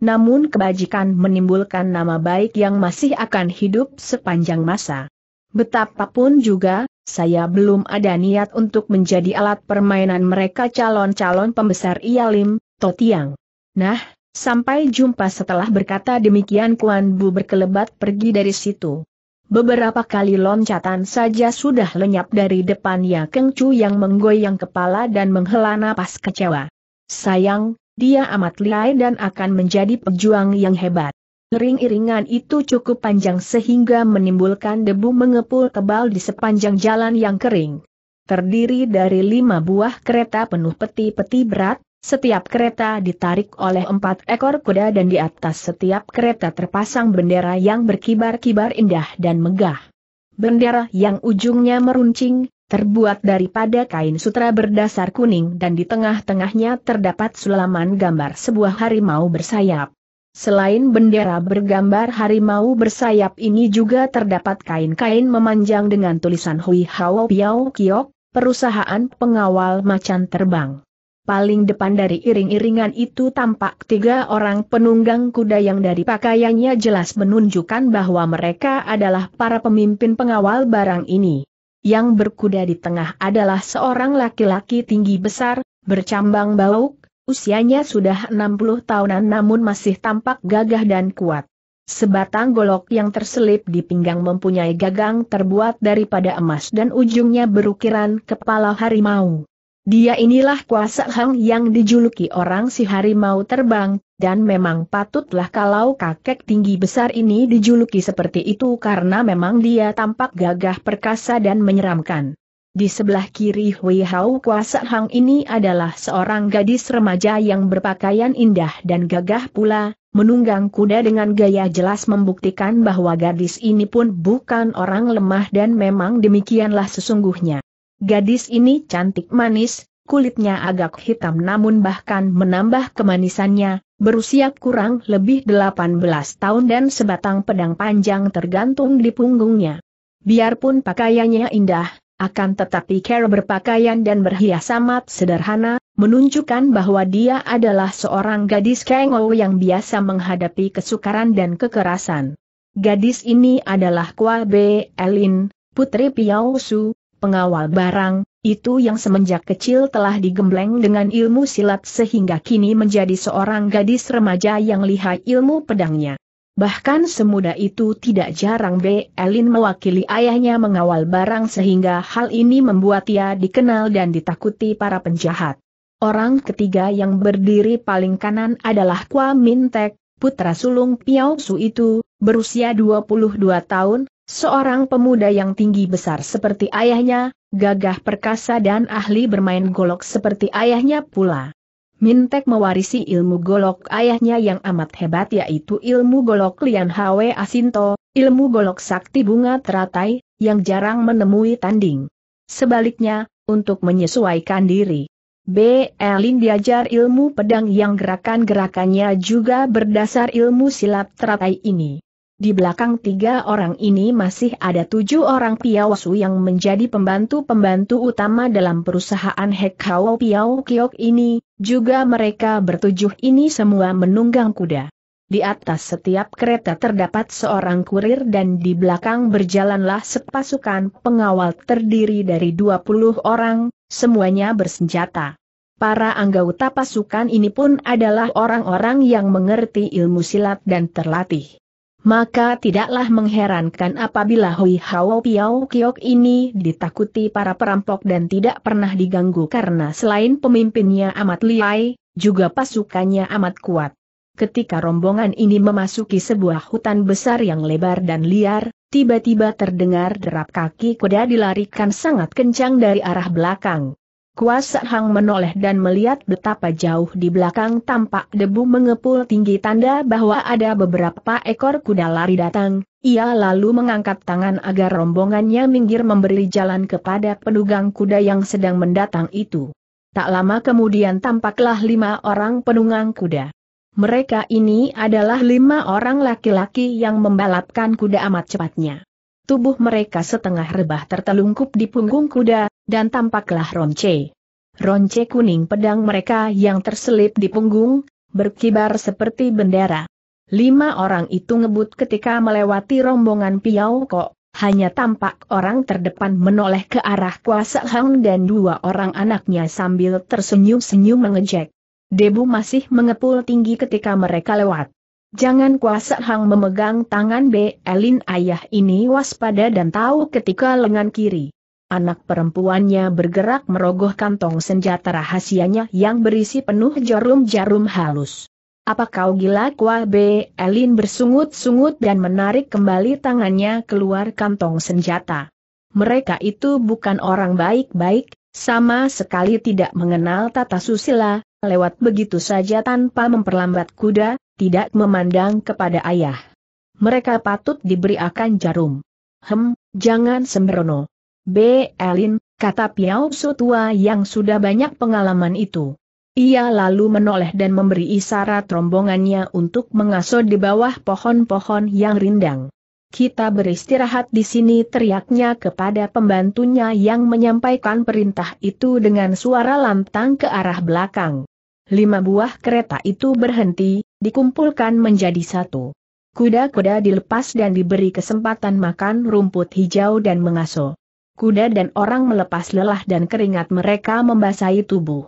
Namun kebajikan menimbulkan nama baik yang masih akan hidup sepanjang masa. Betapapun juga, saya belum ada niat untuk menjadi alat permainan mereka calon-calon pembesar Ialim, Totiang. Nah, sampai jumpa setelah berkata demikian Kuan Bu berkelebat pergi dari situ. Beberapa kali loncatan saja sudah lenyap dari depannya Keng Chu yang menggoyang kepala dan menghela napas kecewa. Sayang, dia amat lihai dan akan menjadi pejuang yang hebat. Iring-iringan itu cukup panjang sehingga menimbulkan debu mengepul tebal di sepanjang jalan yang kering. Terdiri dari lima buah kereta penuh peti-peti berat, setiap kereta ditarik oleh empat ekor kuda dan di atas setiap kereta terpasang bendera yang berkibar-kibar indah dan megah. Bendera yang ujungnya meruncing, terbuat daripada kain sutra berdasar kuning dan di tengah-tengahnya terdapat sulaman gambar sebuah harimau bersayap. Selain bendera bergambar harimau bersayap ini juga terdapat kain-kain memanjang dengan tulisan Hui Hao Piao Kiok, perusahaan pengawal macan terbang. Paling depan dari iring-iringan itu tampak tiga orang penunggang kuda yang dari pakaiannya jelas menunjukkan bahwa mereka adalah para pemimpin pengawal barang ini. Yang berkuda di tengah adalah seorang laki-laki tinggi besar, bercambang bauk, Usianya sudah 60 tahunan namun masih tampak gagah dan kuat. Sebatang golok yang terselip di pinggang mempunyai gagang terbuat daripada emas dan ujungnya berukiran kepala harimau. Dia inilah kuasa Hang yang dijuluki orang si harimau terbang, dan memang patutlah kalau kakek tinggi besar ini dijuluki seperti itu karena memang dia tampak gagah perkasa dan menyeramkan. Di sebelah kiri Hui Hao Kuasa Hang ini adalah seorang gadis remaja yang berpakaian indah dan gagah pula, menunggang kuda dengan gaya jelas membuktikan bahwa gadis ini pun bukan orang lemah dan memang demikianlah sesungguhnya. Gadis ini cantik manis, kulitnya agak hitam namun bahkan menambah kemanisannya, berusia kurang lebih 18 tahun dan sebatang pedang panjang tergantung di punggungnya. Biarpun pakaiannya indah, akan tetapi Carol berpakaian dan berhias amat sederhana, menunjukkan bahwa dia adalah seorang gadis Kengo yang biasa menghadapi kesukaran dan kekerasan. Gadis ini adalah Kwa B. Elin, putri Piao pengawal barang, itu yang semenjak kecil telah digembleng dengan ilmu silat sehingga kini menjadi seorang gadis remaja yang lihai ilmu pedangnya. Bahkan semudah itu tidak jarang B. Elin mewakili ayahnya mengawal barang sehingga hal ini membuat ia dikenal dan ditakuti para penjahat. Orang ketiga yang berdiri paling kanan adalah Kwa Min Tek, putra sulung Piao Su itu, berusia 22 tahun, seorang pemuda yang tinggi besar seperti ayahnya, gagah perkasa dan ahli bermain golok seperti ayahnya pula. Mintek mewarisi ilmu golok ayahnya yang amat hebat yaitu ilmu golok Lian Hwe Asinto, ilmu golok sakti bunga teratai, yang jarang menemui tanding. Sebaliknya, untuk menyesuaikan diri. B. Elin diajar ilmu pedang yang gerakan-gerakannya juga berdasar ilmu silat teratai ini. Di belakang tiga orang ini masih ada tujuh orang piawasu yang menjadi pembantu-pembantu utama dalam perusahaan Hau Piao Kiok ini, juga mereka bertujuh ini semua menunggang kuda. Di atas setiap kereta terdapat seorang kurir dan di belakang berjalanlah sepasukan pengawal terdiri dari 20 orang, semuanya bersenjata. Para anggota pasukan ini pun adalah orang-orang yang mengerti ilmu silat dan terlatih maka tidaklah mengherankan apabila Hui Hao Piao Kiok ini ditakuti para perampok dan tidak pernah diganggu karena selain pemimpinnya amat liai, juga pasukannya amat kuat. Ketika rombongan ini memasuki sebuah hutan besar yang lebar dan liar, tiba-tiba terdengar derap kaki kuda dilarikan sangat kencang dari arah belakang. Kuasa Hang menoleh dan melihat betapa jauh di belakang tampak debu mengepul tinggi tanda bahwa ada beberapa ekor kuda lari datang, ia lalu mengangkat tangan agar rombongannya minggir memberi jalan kepada penunggang kuda yang sedang mendatang itu. Tak lama kemudian tampaklah lima orang penunggang kuda. Mereka ini adalah lima orang laki-laki yang membalapkan kuda amat cepatnya tubuh mereka setengah rebah tertelungkup di punggung kuda, dan tampaklah ronce. Ronce kuning pedang mereka yang terselip di punggung, berkibar seperti bendera. Lima orang itu ngebut ketika melewati rombongan Piau Kok, hanya tampak orang terdepan menoleh ke arah kuasa Hang dan dua orang anaknya sambil tersenyum-senyum mengejek. Debu masih mengepul tinggi ketika mereka lewat. Jangan kuasa Hang memegang tangan B. Elin ayah ini waspada dan tahu ketika lengan kiri. Anak perempuannya bergerak merogoh kantong senjata rahasianya yang berisi penuh jarum-jarum halus. Apa kau gila Kua B. Elin bersungut-sungut dan menarik kembali tangannya keluar kantong senjata. Mereka itu bukan orang baik-baik, sama sekali tidak mengenal tata susila, lewat begitu saja tanpa memperlambat kuda, tidak memandang kepada ayah. Mereka patut diberi akan jarum. Hem, jangan sembrono. B. Elin, kata Piao Sutua tua yang sudah banyak pengalaman itu. Ia lalu menoleh dan memberi isyarat rombongannya untuk mengasuh di bawah pohon-pohon yang rindang. Kita beristirahat di sini teriaknya kepada pembantunya yang menyampaikan perintah itu dengan suara lantang ke arah belakang. Lima buah kereta itu berhenti, dikumpulkan menjadi satu. Kuda-kuda dilepas dan diberi kesempatan makan rumput hijau dan mengaso. Kuda dan orang melepas lelah dan keringat mereka membasahi tubuh.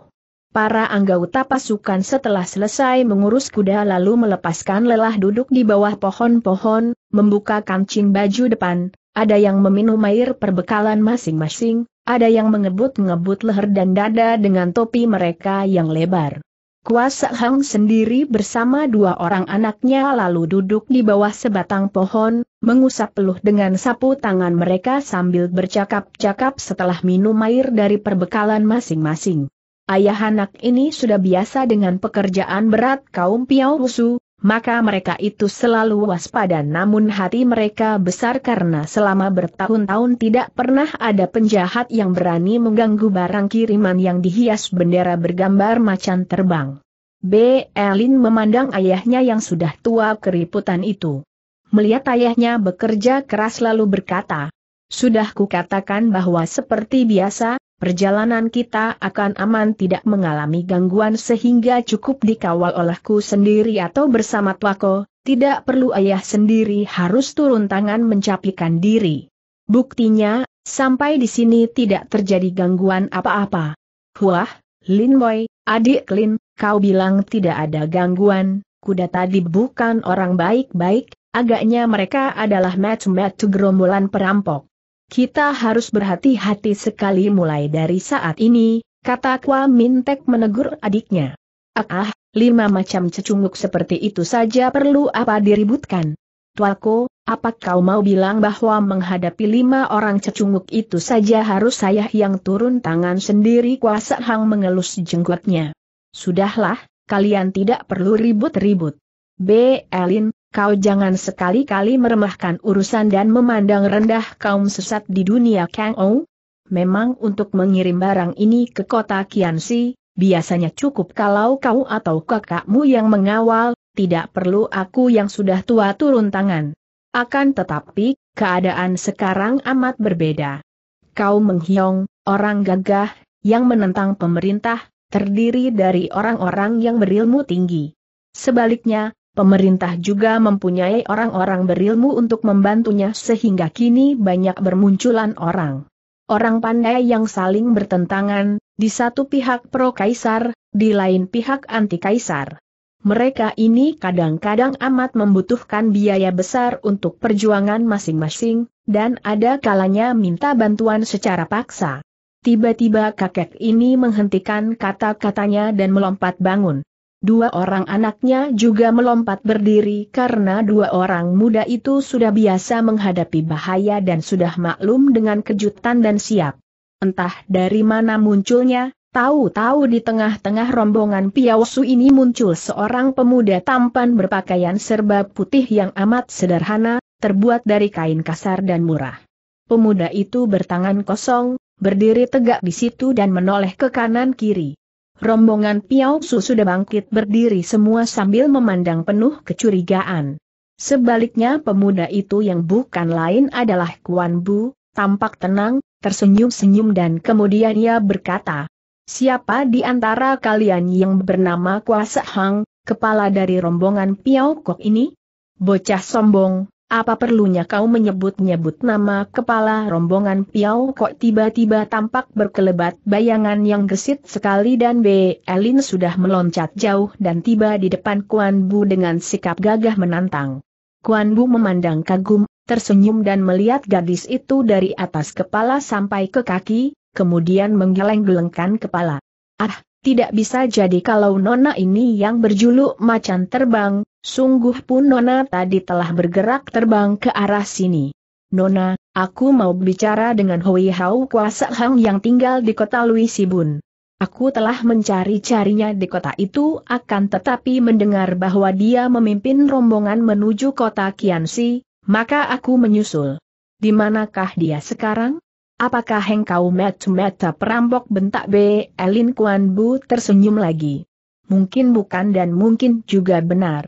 Para anggota pasukan setelah selesai mengurus kuda lalu melepaskan lelah duduk di bawah pohon-pohon, membuka kancing baju depan, ada yang meminum air perbekalan masing-masing, ada yang mengebut-ngebut leher dan dada dengan topi mereka yang lebar. Kuasa Hang sendiri bersama dua orang anaknya lalu duduk di bawah sebatang pohon, mengusap peluh dengan sapu tangan mereka sambil bercakap-cakap setelah minum air dari perbekalan masing-masing. Ayah anak ini sudah biasa dengan pekerjaan berat kaum Piao Wusu, maka mereka itu selalu waspada namun hati mereka besar karena selama bertahun-tahun tidak pernah ada penjahat yang berani mengganggu barang kiriman yang dihias bendera bergambar macan terbang. B. Elin memandang ayahnya yang sudah tua keriputan itu. Melihat ayahnya bekerja keras lalu berkata, Sudah kukatakan bahwa seperti biasa, perjalanan kita akan aman tidak mengalami gangguan sehingga cukup dikawal olehku sendiri atau bersama Tuako, tidak perlu ayah sendiri harus turun tangan mencapikan diri. Buktinya, sampai di sini tidak terjadi gangguan apa-apa. Huah, Lin Boy, adik Lin, kau bilang tidak ada gangguan, kuda tadi bukan orang baik-baik, agaknya mereka adalah match-match gerombolan perampok. Kita harus berhati-hati sekali mulai dari saat ini, kata Kwa Mintek menegur adiknya. Ah, ah, lima macam cecunguk seperti itu saja perlu apa diributkan. Tuaku, apa kau mau bilang bahwa menghadapi lima orang cecunguk itu saja harus saya yang turun tangan sendiri kuasa hang mengelus jenggotnya. Sudahlah, kalian tidak perlu ribut-ribut. B. Elin, kau jangan sekali-kali meremahkan urusan dan memandang rendah kaum sesat di dunia Kang Ou. Memang untuk mengirim barang ini ke kota Kiansi, biasanya cukup kalau kau atau kakakmu yang mengawal, tidak perlu aku yang sudah tua turun tangan. Akan tetapi, keadaan sekarang amat berbeda. Kau menghiong, orang gagah, yang menentang pemerintah, terdiri dari orang-orang yang berilmu tinggi. Sebaliknya, Pemerintah juga mempunyai orang-orang berilmu untuk membantunya sehingga kini banyak bermunculan orang. Orang pandai yang saling bertentangan, di satu pihak pro kaisar, di lain pihak anti kaisar. Mereka ini kadang-kadang amat membutuhkan biaya besar untuk perjuangan masing-masing, dan ada kalanya minta bantuan secara paksa. Tiba-tiba kakek ini menghentikan kata-katanya dan melompat bangun. Dua orang anaknya juga melompat berdiri karena dua orang muda itu sudah biasa menghadapi bahaya dan sudah maklum dengan kejutan dan siap. Entah dari mana munculnya, tahu-tahu di tengah-tengah rombongan Piaosu ini muncul seorang pemuda tampan berpakaian serba putih yang amat sederhana, terbuat dari kain kasar dan murah. Pemuda itu bertangan kosong, berdiri tegak di situ dan menoleh ke kanan kiri. Rombongan Piao Su sudah bangkit berdiri semua sambil memandang penuh kecurigaan. Sebaliknya pemuda itu yang bukan lain adalah Kuan Bu, tampak tenang, tersenyum-senyum dan kemudian ia berkata, Siapa di antara kalian yang bernama Kuasa Hang, kepala dari rombongan Piao Kok ini? Bocah sombong, apa perlunya kau menyebut-nyebut nama kepala rombongan Piau kok tiba-tiba tampak berkelebat bayangan yang gesit sekali dan B. Elin sudah meloncat jauh dan tiba di depan Kuan Bu dengan sikap gagah menantang. Kuan Bu memandang kagum, tersenyum dan melihat gadis itu dari atas kepala sampai ke kaki, kemudian menggeleng-gelengkan kepala. Ah, tidak bisa jadi kalau nona ini yang berjuluk macan terbang, Sungguh pun Nona tadi telah bergerak terbang ke arah sini. Nona, aku mau bicara dengan Hui Hau Kuasa Hang yang tinggal di kota Luisibun. Aku telah mencari-carinya di kota itu akan tetapi mendengar bahwa dia memimpin rombongan menuju kota Kiansi, maka aku menyusul. Di manakah dia sekarang? Apakah engkau mata-mata perampok bentak B. Elin Kuan Bu tersenyum lagi? Mungkin bukan dan mungkin juga benar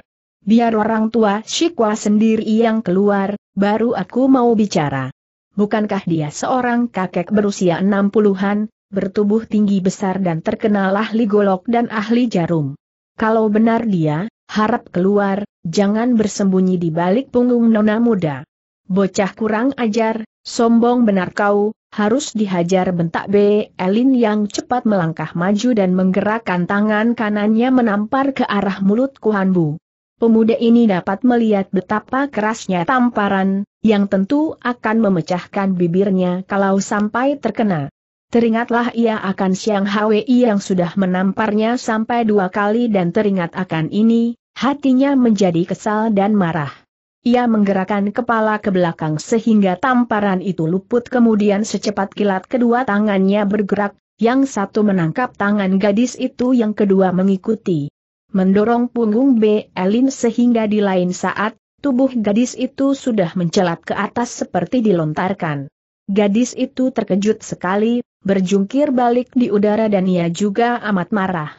biar orang tua Shikwa sendiri yang keluar, baru aku mau bicara. Bukankah dia seorang kakek berusia 60-an, bertubuh tinggi besar dan terkenal ahli golok dan ahli jarum? Kalau benar dia, harap keluar, jangan bersembunyi di balik punggung nona muda. Bocah kurang ajar, sombong benar kau, harus dihajar bentak B. Elin yang cepat melangkah maju dan menggerakkan tangan kanannya menampar ke arah mulut Kuhanbu. Pemuda ini dapat melihat betapa kerasnya tamparan, yang tentu akan memecahkan bibirnya kalau sampai terkena. Teringatlah ia akan Siang Hwi yang sudah menamparnya sampai dua kali dan teringat akan ini, hatinya menjadi kesal dan marah. Ia menggerakkan kepala ke belakang sehingga tamparan itu luput kemudian secepat kilat kedua tangannya bergerak, yang satu menangkap tangan gadis itu yang kedua mengikuti mendorong punggung B. Elin sehingga di lain saat, tubuh gadis itu sudah mencelat ke atas seperti dilontarkan. Gadis itu terkejut sekali, berjungkir balik di udara dan ia juga amat marah.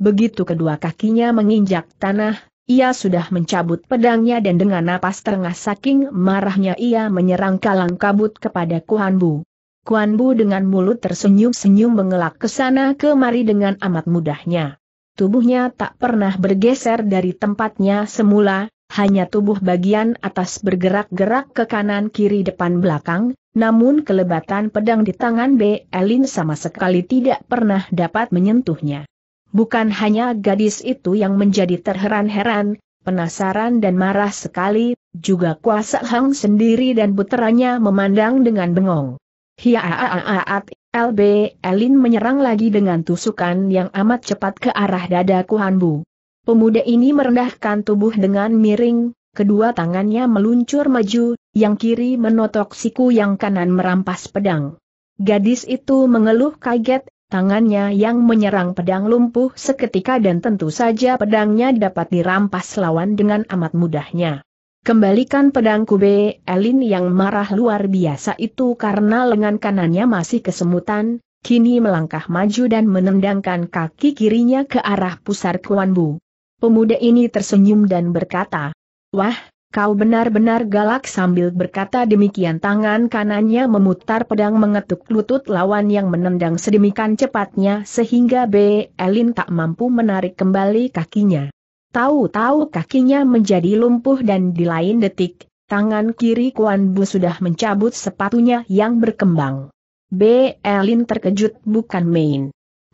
Begitu kedua kakinya menginjak tanah, ia sudah mencabut pedangnya dan dengan napas terengah saking marahnya ia menyerang kalang kabut kepada Kuan Bu. Kuan Bu dengan mulut tersenyum-senyum mengelak ke sana kemari dengan amat mudahnya tubuhnya tak pernah bergeser dari tempatnya semula, hanya tubuh bagian atas bergerak-gerak ke kanan kiri depan belakang, namun kelebatan pedang di tangan B. Elin sama sekali tidak pernah dapat menyentuhnya. Bukan hanya gadis itu yang menjadi terheran-heran, penasaran dan marah sekali, juga kuasa Hang sendiri dan puteranya memandang dengan bengong. Hiaaaaat, LB Elin menyerang lagi dengan tusukan yang amat cepat ke arah dada Kuhanbu. Pemuda ini merendahkan tubuh dengan miring, kedua tangannya meluncur maju, yang kiri menotok siku yang kanan merampas pedang. Gadis itu mengeluh kaget, tangannya yang menyerang pedang lumpuh seketika dan tentu saja pedangnya dapat dirampas lawan dengan amat mudahnya. Kembalikan pedangku B. Elin yang marah luar biasa itu karena lengan kanannya masih kesemutan, kini melangkah maju dan menendangkan kaki kirinya ke arah pusar Kuan Bu. Pemuda ini tersenyum dan berkata, Wah, kau benar-benar galak sambil berkata demikian tangan kanannya memutar pedang mengetuk lutut lawan yang menendang sedemikian cepatnya sehingga B. Elin tak mampu menarik kembali kakinya. Tahu-tahu kakinya menjadi lumpuh dan di lain detik, tangan kiri Kuan Bu sudah mencabut sepatunya yang berkembang. B. Elin terkejut bukan main.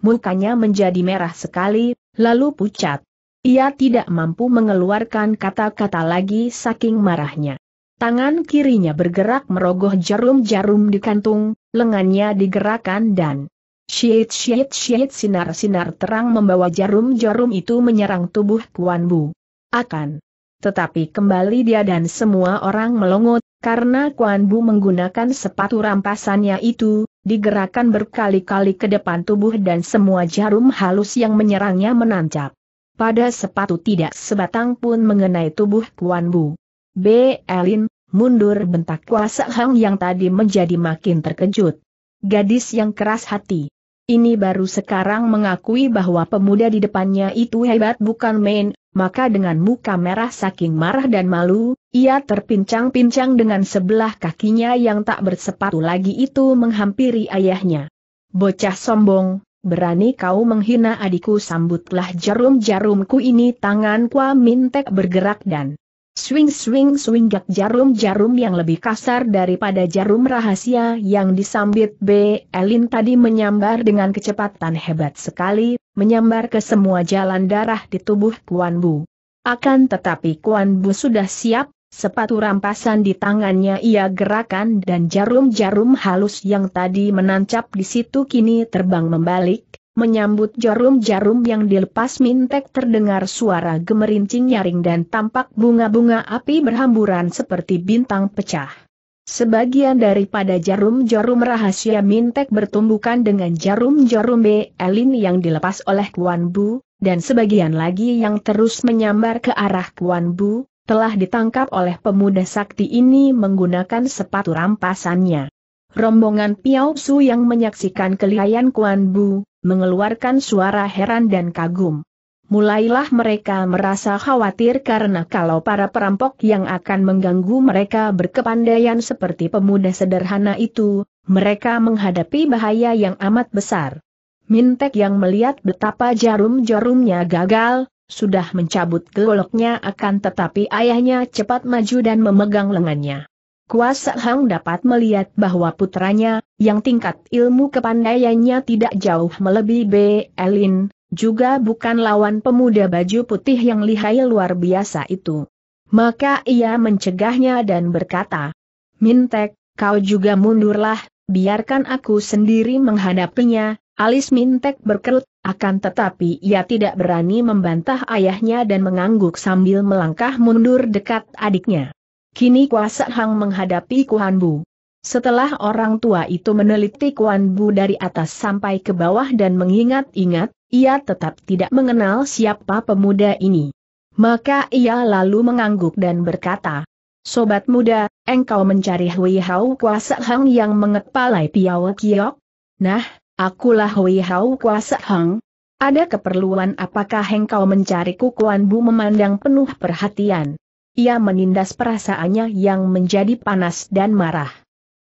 Mukanya menjadi merah sekali, lalu pucat. Ia tidak mampu mengeluarkan kata-kata lagi saking marahnya. Tangan kirinya bergerak merogoh jarum-jarum di kantung, lengannya digerakkan dan Syiit-syiit-syiit sinar-sinar terang membawa jarum-jarum itu menyerang tubuh Kuan Bu. Akan. Tetapi kembali dia dan semua orang melongot, karena Kuan Bu menggunakan sepatu rampasannya itu, digerakkan berkali-kali ke depan tubuh dan semua jarum halus yang menyerangnya menancap. Pada sepatu tidak sebatang pun mengenai tubuh Kuan Bu. B. Elin, mundur bentak kuasa Hang yang tadi menjadi makin terkejut. Gadis yang keras hati. Ini baru sekarang mengakui bahwa pemuda di depannya itu hebat bukan main, maka dengan muka merah saking marah dan malu, ia terpincang-pincang dengan sebelah kakinya yang tak bersepatu lagi itu menghampiri ayahnya. Bocah sombong, Berani kau menghina adikku sambutlah jarum-jarumku ini tangan Kwa Mintek bergerak dan Swing-swing-swing gak jarum-jarum yang lebih kasar daripada jarum rahasia yang disambit B. Elin tadi menyambar dengan kecepatan hebat sekali, menyambar ke semua jalan darah di tubuh Kuan Bu. Akan tetapi Kuan Bu sudah siap, sepatu rampasan di tangannya ia gerakan dan jarum-jarum halus yang tadi menancap di situ kini terbang membalik, Menyambut jarum-jarum yang dilepas mintek terdengar suara gemerincing nyaring dan tampak bunga-bunga api berhamburan seperti bintang pecah. Sebagian daripada jarum-jarum rahasia mintek bertumbukan dengan jarum-jarum B. Elin yang dilepas oleh Kuan Bu, dan sebagian lagi yang terus menyambar ke arah Kuan Bu, telah ditangkap oleh pemuda sakti ini menggunakan sepatu rampasannya. Rombongan Piao Su yang menyaksikan kelihayan Kuan Bu, mengeluarkan suara heran dan kagum. Mulailah mereka merasa khawatir karena kalau para perampok yang akan mengganggu mereka berkepandaian seperti pemuda sederhana itu, mereka menghadapi bahaya yang amat besar. Mintek yang melihat betapa jarum-jarumnya gagal, sudah mencabut goloknya akan tetapi ayahnya cepat maju dan memegang lengannya. Kuasa Hang dapat melihat bahwa putranya, yang tingkat ilmu kepandaiannya tidak jauh melebihi B. Elin, juga bukan lawan pemuda baju putih yang lihai luar biasa itu. Maka ia mencegahnya dan berkata, Mintek, kau juga mundurlah, biarkan aku sendiri menghadapinya, alis Mintek berkerut, akan tetapi ia tidak berani membantah ayahnya dan mengangguk sambil melangkah mundur dekat adiknya. Kini kuasa Hang menghadapi Kuan Bu. Setelah orang tua itu meneliti Kuan Bu dari atas sampai ke bawah dan mengingat-ingat, ia tetap tidak mengenal siapa pemuda ini. Maka ia lalu mengangguk dan berkata, Sobat muda, engkau mencari Hui Hau kuasa Hang yang mengepalai Piao Kiok? Nah, akulah Hui Hau kuasa Hang. Ada keperluan apakah engkau mencariku Kuan Bu memandang penuh perhatian. Ia menindas perasaannya yang menjadi panas dan marah.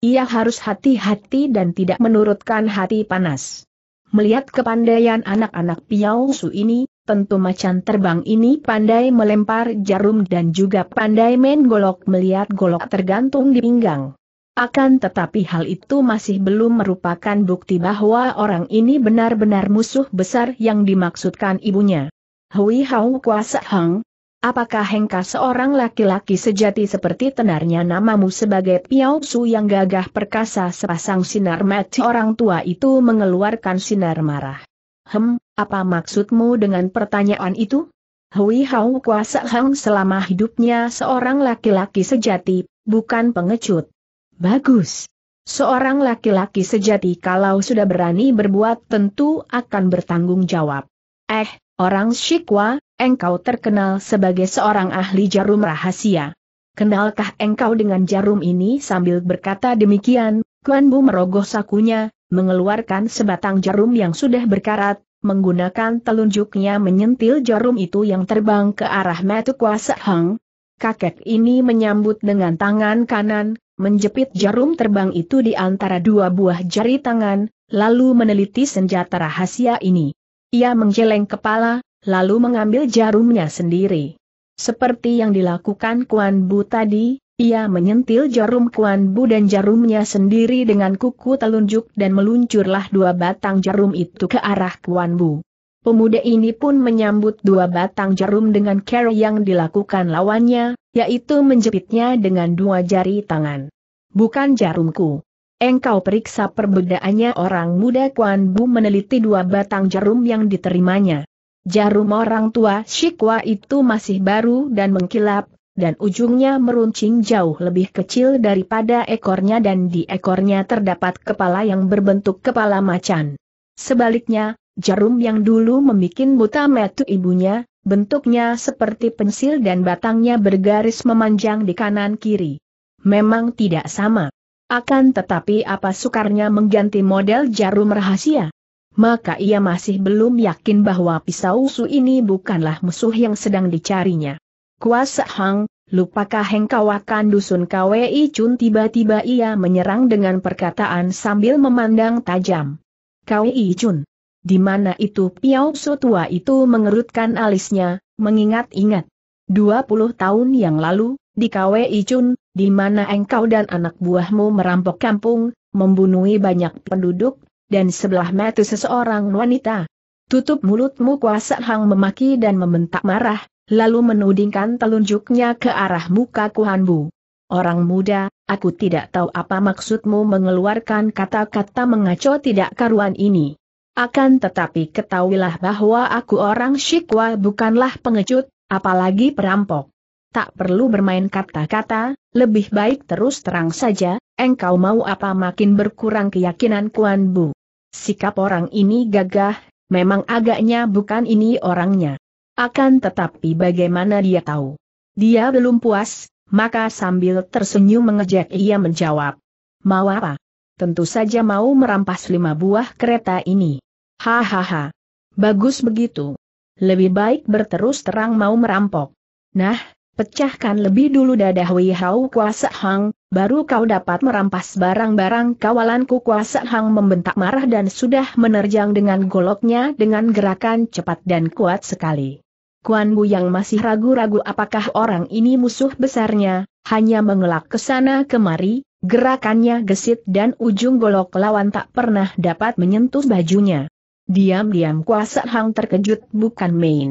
Ia harus hati-hati dan tidak menurutkan hati panas. Melihat kepandaian anak-anak Piao Su ini, tentu macan terbang ini pandai melempar jarum dan juga pandai main golok melihat golok tergantung di pinggang. Akan tetapi hal itu masih belum merupakan bukti bahwa orang ini benar-benar musuh besar yang dimaksudkan ibunya. Hui Hau Kuasa Hang, Apakah Hengka seorang laki-laki sejati seperti tenarnya namamu sebagai Piao Su yang gagah perkasa sepasang sinar mati orang tua itu mengeluarkan sinar marah. Hem, apa maksudmu dengan pertanyaan itu? Hui Hau Kuasa heng selama hidupnya seorang laki-laki sejati, bukan pengecut. Bagus. Seorang laki-laki sejati kalau sudah berani berbuat tentu akan bertanggung jawab. Eh, Orang Shikwa, engkau terkenal sebagai seorang ahli jarum rahasia. Kenalkah engkau dengan jarum ini sambil berkata demikian, Kuan Bu merogoh sakunya, mengeluarkan sebatang jarum yang sudah berkarat, menggunakan telunjuknya menyentil jarum itu yang terbang ke arah Matu Kuasa Hang. Kakek ini menyambut dengan tangan kanan, menjepit jarum terbang itu di antara dua buah jari tangan, lalu meneliti senjata rahasia ini. Ia menjeleng kepala, lalu mengambil jarumnya sendiri. Seperti yang dilakukan Kuan Bu tadi, ia menyentil jarum Kuan Bu dan jarumnya sendiri dengan kuku telunjuk dan meluncurlah dua batang jarum itu ke arah Kuan Bu. Pemuda ini pun menyambut dua batang jarum dengan cara yang dilakukan lawannya, yaitu menjepitnya dengan dua jari tangan. Bukan jarumku. Engkau periksa perbedaannya orang muda Kuan Bu meneliti dua batang jarum yang diterimanya. Jarum orang tua Shikwa itu masih baru dan mengkilap, dan ujungnya meruncing jauh lebih kecil daripada ekornya dan di ekornya terdapat kepala yang berbentuk kepala macan. Sebaliknya, jarum yang dulu membuat buta metu ibunya, bentuknya seperti pensil dan batangnya bergaris memanjang di kanan-kiri. Memang tidak sama. Akan tetapi apa sukarnya mengganti model jarum rahasia? Maka ia masih belum yakin bahwa pisau su ini bukanlah musuh yang sedang dicarinya. Kuasa Hang, lupakah engkau akan dusun kwei Chun tiba-tiba ia menyerang dengan perkataan sambil memandang tajam. Kwei Chun. Di mana itu Piao Su tua itu mengerutkan alisnya, mengingat-ingat. 20 tahun yang lalu, di KWI Chun, di mana engkau dan anak buahmu merampok kampung, membunuhi banyak penduduk, dan sebelah mata seseorang wanita. Tutup mulutmu kuasa hang memaki dan membentak marah, lalu menudingkan telunjuknya ke arah muka Kuhanbu. Orang muda, aku tidak tahu apa maksudmu mengeluarkan kata-kata mengaco tidak karuan ini. Akan tetapi ketahuilah bahwa aku orang Shikwa bukanlah pengecut, apalagi perampok tak perlu bermain kata-kata, lebih baik terus terang saja, engkau mau apa makin berkurang keyakinan Kuan Bu. Sikap orang ini gagah, memang agaknya bukan ini orangnya. Akan tetapi bagaimana dia tahu? Dia belum puas, maka sambil tersenyum mengejek ia menjawab. Mau apa? Tentu saja mau merampas lima buah kereta ini. Hahaha. Bagus begitu. Lebih baik berterus terang mau merampok. Nah, Pecahkan lebih dulu dada Hui Hau Kuasa Hang, baru kau dapat merampas barang-barang kawalanku Kuasa Hang membentak marah dan sudah menerjang dengan goloknya dengan gerakan cepat dan kuat sekali. Kuan Bu yang masih ragu-ragu apakah orang ini musuh besarnya, hanya mengelak ke sana kemari, gerakannya gesit dan ujung golok lawan tak pernah dapat menyentuh bajunya. Diam-diam Kuasa Hang terkejut bukan main.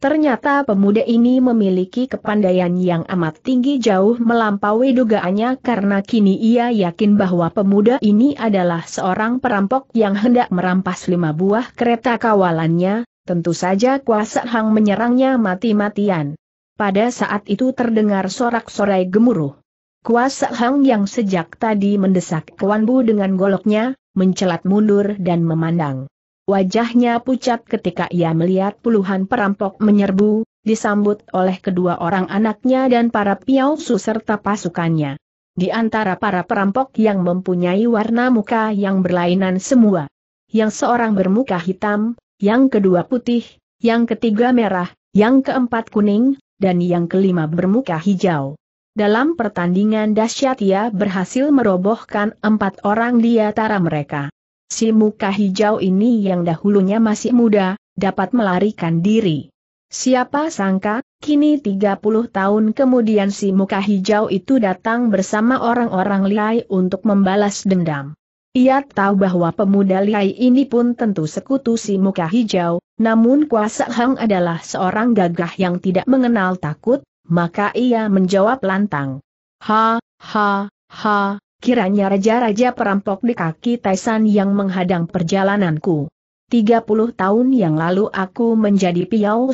Ternyata pemuda ini memiliki kepandaian yang amat tinggi jauh melampaui dugaannya karena kini ia yakin bahwa pemuda ini adalah seorang perampok yang hendak merampas lima buah kereta kawalannya, tentu saja kuasa Hang menyerangnya mati-matian. Pada saat itu terdengar sorak-sorai gemuruh. Kuasa Hang yang sejak tadi mendesak Kwan Bu dengan goloknya, mencelat mundur dan memandang. Wajahnya pucat ketika ia melihat puluhan perampok menyerbu, disambut oleh kedua orang anaknya dan para piausu serta pasukannya. Di antara para perampok yang mempunyai warna muka yang berlainan semua. Yang seorang bermuka hitam, yang kedua putih, yang ketiga merah, yang keempat kuning, dan yang kelima bermuka hijau. Dalam pertandingan dahsyat ia berhasil merobohkan empat orang di antara mereka. Si muka hijau ini yang dahulunya masih muda, dapat melarikan diri. Siapa sangka, kini 30 tahun kemudian si muka hijau itu datang bersama orang-orang Liai untuk membalas dendam. Ia tahu bahwa pemuda Liai ini pun tentu sekutu si muka hijau, namun kuasa Hang adalah seorang gagah yang tidak mengenal takut, maka ia menjawab lantang. Ha, ha, ha, kiranya raja-raja perampok di kaki Taisan yang menghadang perjalananku. 30 tahun yang lalu aku menjadi Piao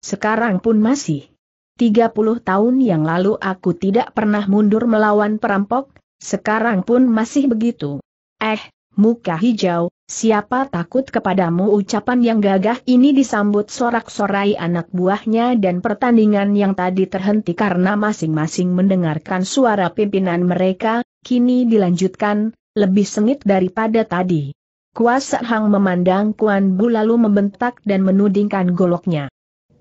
sekarang pun masih. 30 tahun yang lalu aku tidak pernah mundur melawan perampok, sekarang pun masih begitu. Eh, muka hijau, siapa takut kepadamu ucapan yang gagah ini disambut sorak-sorai anak buahnya dan pertandingan yang tadi terhenti karena masing-masing mendengarkan suara pimpinan mereka, kini dilanjutkan, lebih sengit daripada tadi. Kuasa Hang memandang Kuan Bu lalu membentak dan menudingkan goloknya.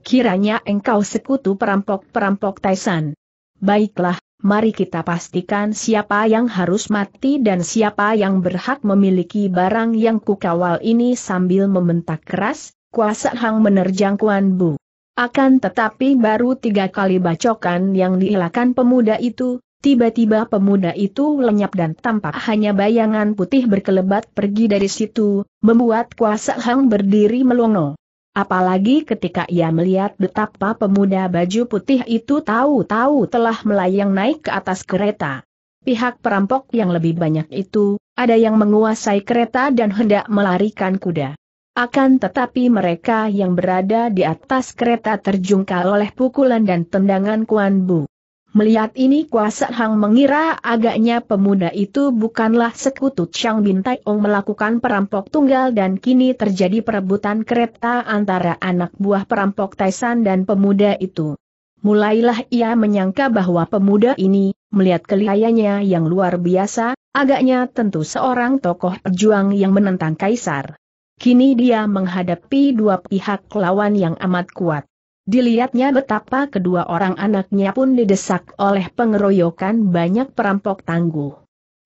Kiranya engkau sekutu perampok-perampok Taisan. Baiklah, mari kita pastikan siapa yang harus mati dan siapa yang berhak memiliki barang yang kukawal ini sambil membentak keras, kuasa Hang menerjang Kuan Bu. Akan tetapi baru tiga kali bacokan yang diilakan pemuda itu, Tiba-tiba pemuda itu lenyap dan tampak hanya bayangan putih berkelebat pergi dari situ, membuat kuasa Hang berdiri melongo. Apalagi ketika ia melihat betapa pemuda baju putih itu tahu-tahu telah melayang naik ke atas kereta. Pihak perampok yang lebih banyak itu, ada yang menguasai kereta dan hendak melarikan kuda. Akan tetapi mereka yang berada di atas kereta terjungkal oleh pukulan dan tendangan Kuan Bu. Melihat ini kuasa Hang mengira agaknya pemuda itu bukanlah sekutu Chang Bin Ong melakukan perampok tunggal dan kini terjadi perebutan kereta antara anak buah perampok Taisan dan pemuda itu. Mulailah ia menyangka bahwa pemuda ini, melihat kelihayanya yang luar biasa, agaknya tentu seorang tokoh pejuang yang menentang Kaisar. Kini dia menghadapi dua pihak lawan yang amat kuat. Dilihatnya betapa kedua orang anaknya pun didesak oleh pengeroyokan banyak perampok tangguh.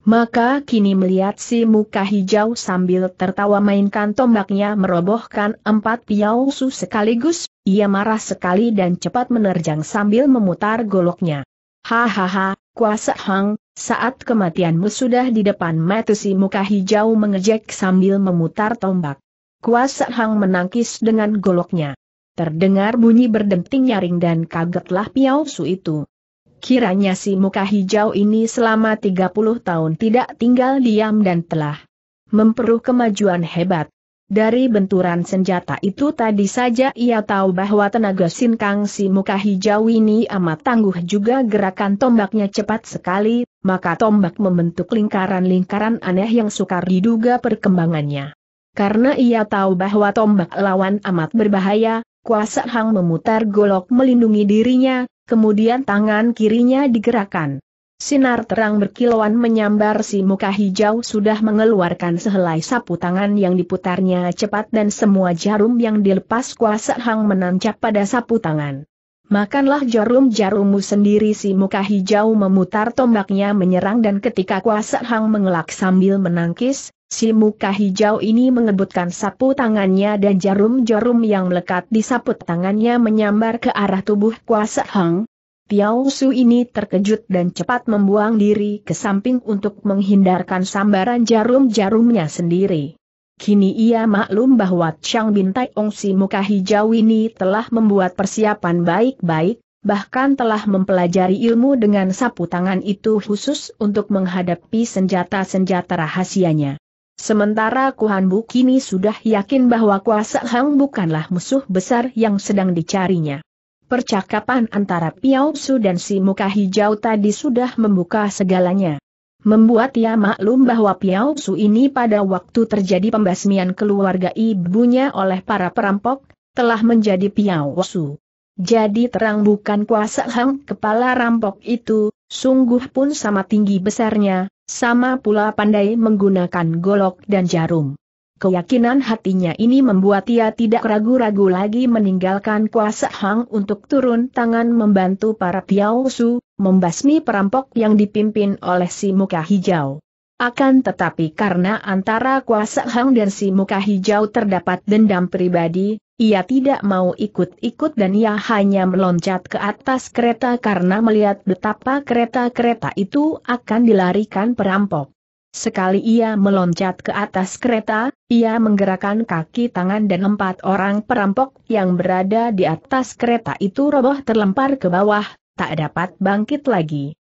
Maka kini melihat si muka hijau sambil tertawa mainkan tombaknya merobohkan empat piausu sekaligus, ia marah sekali dan cepat menerjang sambil memutar goloknya. Hahaha, kuasa hang, saat kematianmu sudah di depan mata si muka hijau mengejek sambil memutar tombak. Kuasa hang menangkis dengan goloknya. Terdengar bunyi berdenting nyaring dan kagetlah Piao Su itu. Kiranya si muka hijau ini selama 30 tahun tidak tinggal diam dan telah memperuh kemajuan hebat. Dari benturan senjata itu tadi saja ia tahu bahwa tenaga sinkang si muka hijau ini amat tangguh juga gerakan tombaknya cepat sekali, maka tombak membentuk lingkaran-lingkaran aneh yang sukar diduga perkembangannya. Karena ia tahu bahwa tombak lawan amat berbahaya, Kuasa Hang memutar golok melindungi dirinya, kemudian tangan kirinya digerakkan. Sinar terang berkilauan menyambar si muka hijau sudah mengeluarkan sehelai sapu tangan yang diputarnya cepat dan semua jarum yang dilepas kuasa hang menancap pada sapu tangan. Makanlah jarum-jarummu sendiri si muka hijau memutar tombaknya menyerang dan ketika kuasa hang mengelak sambil menangkis, Si muka hijau ini mengebutkan sapu tangannya dan jarum-jarum yang melekat di sapu tangannya menyambar ke arah tubuh kuasa Hang. Piao Su ini terkejut dan cepat membuang diri ke samping untuk menghindarkan sambaran jarum-jarumnya sendiri. Kini ia maklum bahwa Chang Bintai Ong si muka hijau ini telah membuat persiapan baik-baik, bahkan telah mempelajari ilmu dengan sapu tangan itu khusus untuk menghadapi senjata-senjata rahasianya. Sementara Kuan Bu kini sudah yakin bahwa Kuasa Hang bukanlah musuh besar yang sedang dicarinya. Percakapan antara Piao Su dan si muka hijau tadi sudah membuka segalanya. Membuat ia maklum bahwa Piao Su ini pada waktu terjadi pembasmian keluarga ibunya oleh para perampok, telah menjadi Piao Su. Jadi terang bukan kuasa Hang kepala rampok itu, sungguh pun sama tinggi besarnya, sama pula pandai menggunakan golok dan jarum. Keyakinan hatinya ini membuat ia tidak ragu-ragu lagi meninggalkan kuasa Hang untuk turun tangan membantu para Piao Su, membasmi perampok yang dipimpin oleh si muka hijau. Akan tetapi karena antara kuasa Hang dan si muka hijau terdapat dendam pribadi, ia tidak mau ikut-ikut dan ia hanya meloncat ke atas kereta karena melihat betapa kereta-kereta itu akan dilarikan perampok. Sekali ia meloncat ke atas kereta, ia menggerakkan kaki tangan dan empat orang perampok yang berada di atas kereta itu roboh terlempar ke bawah, tak dapat bangkit lagi.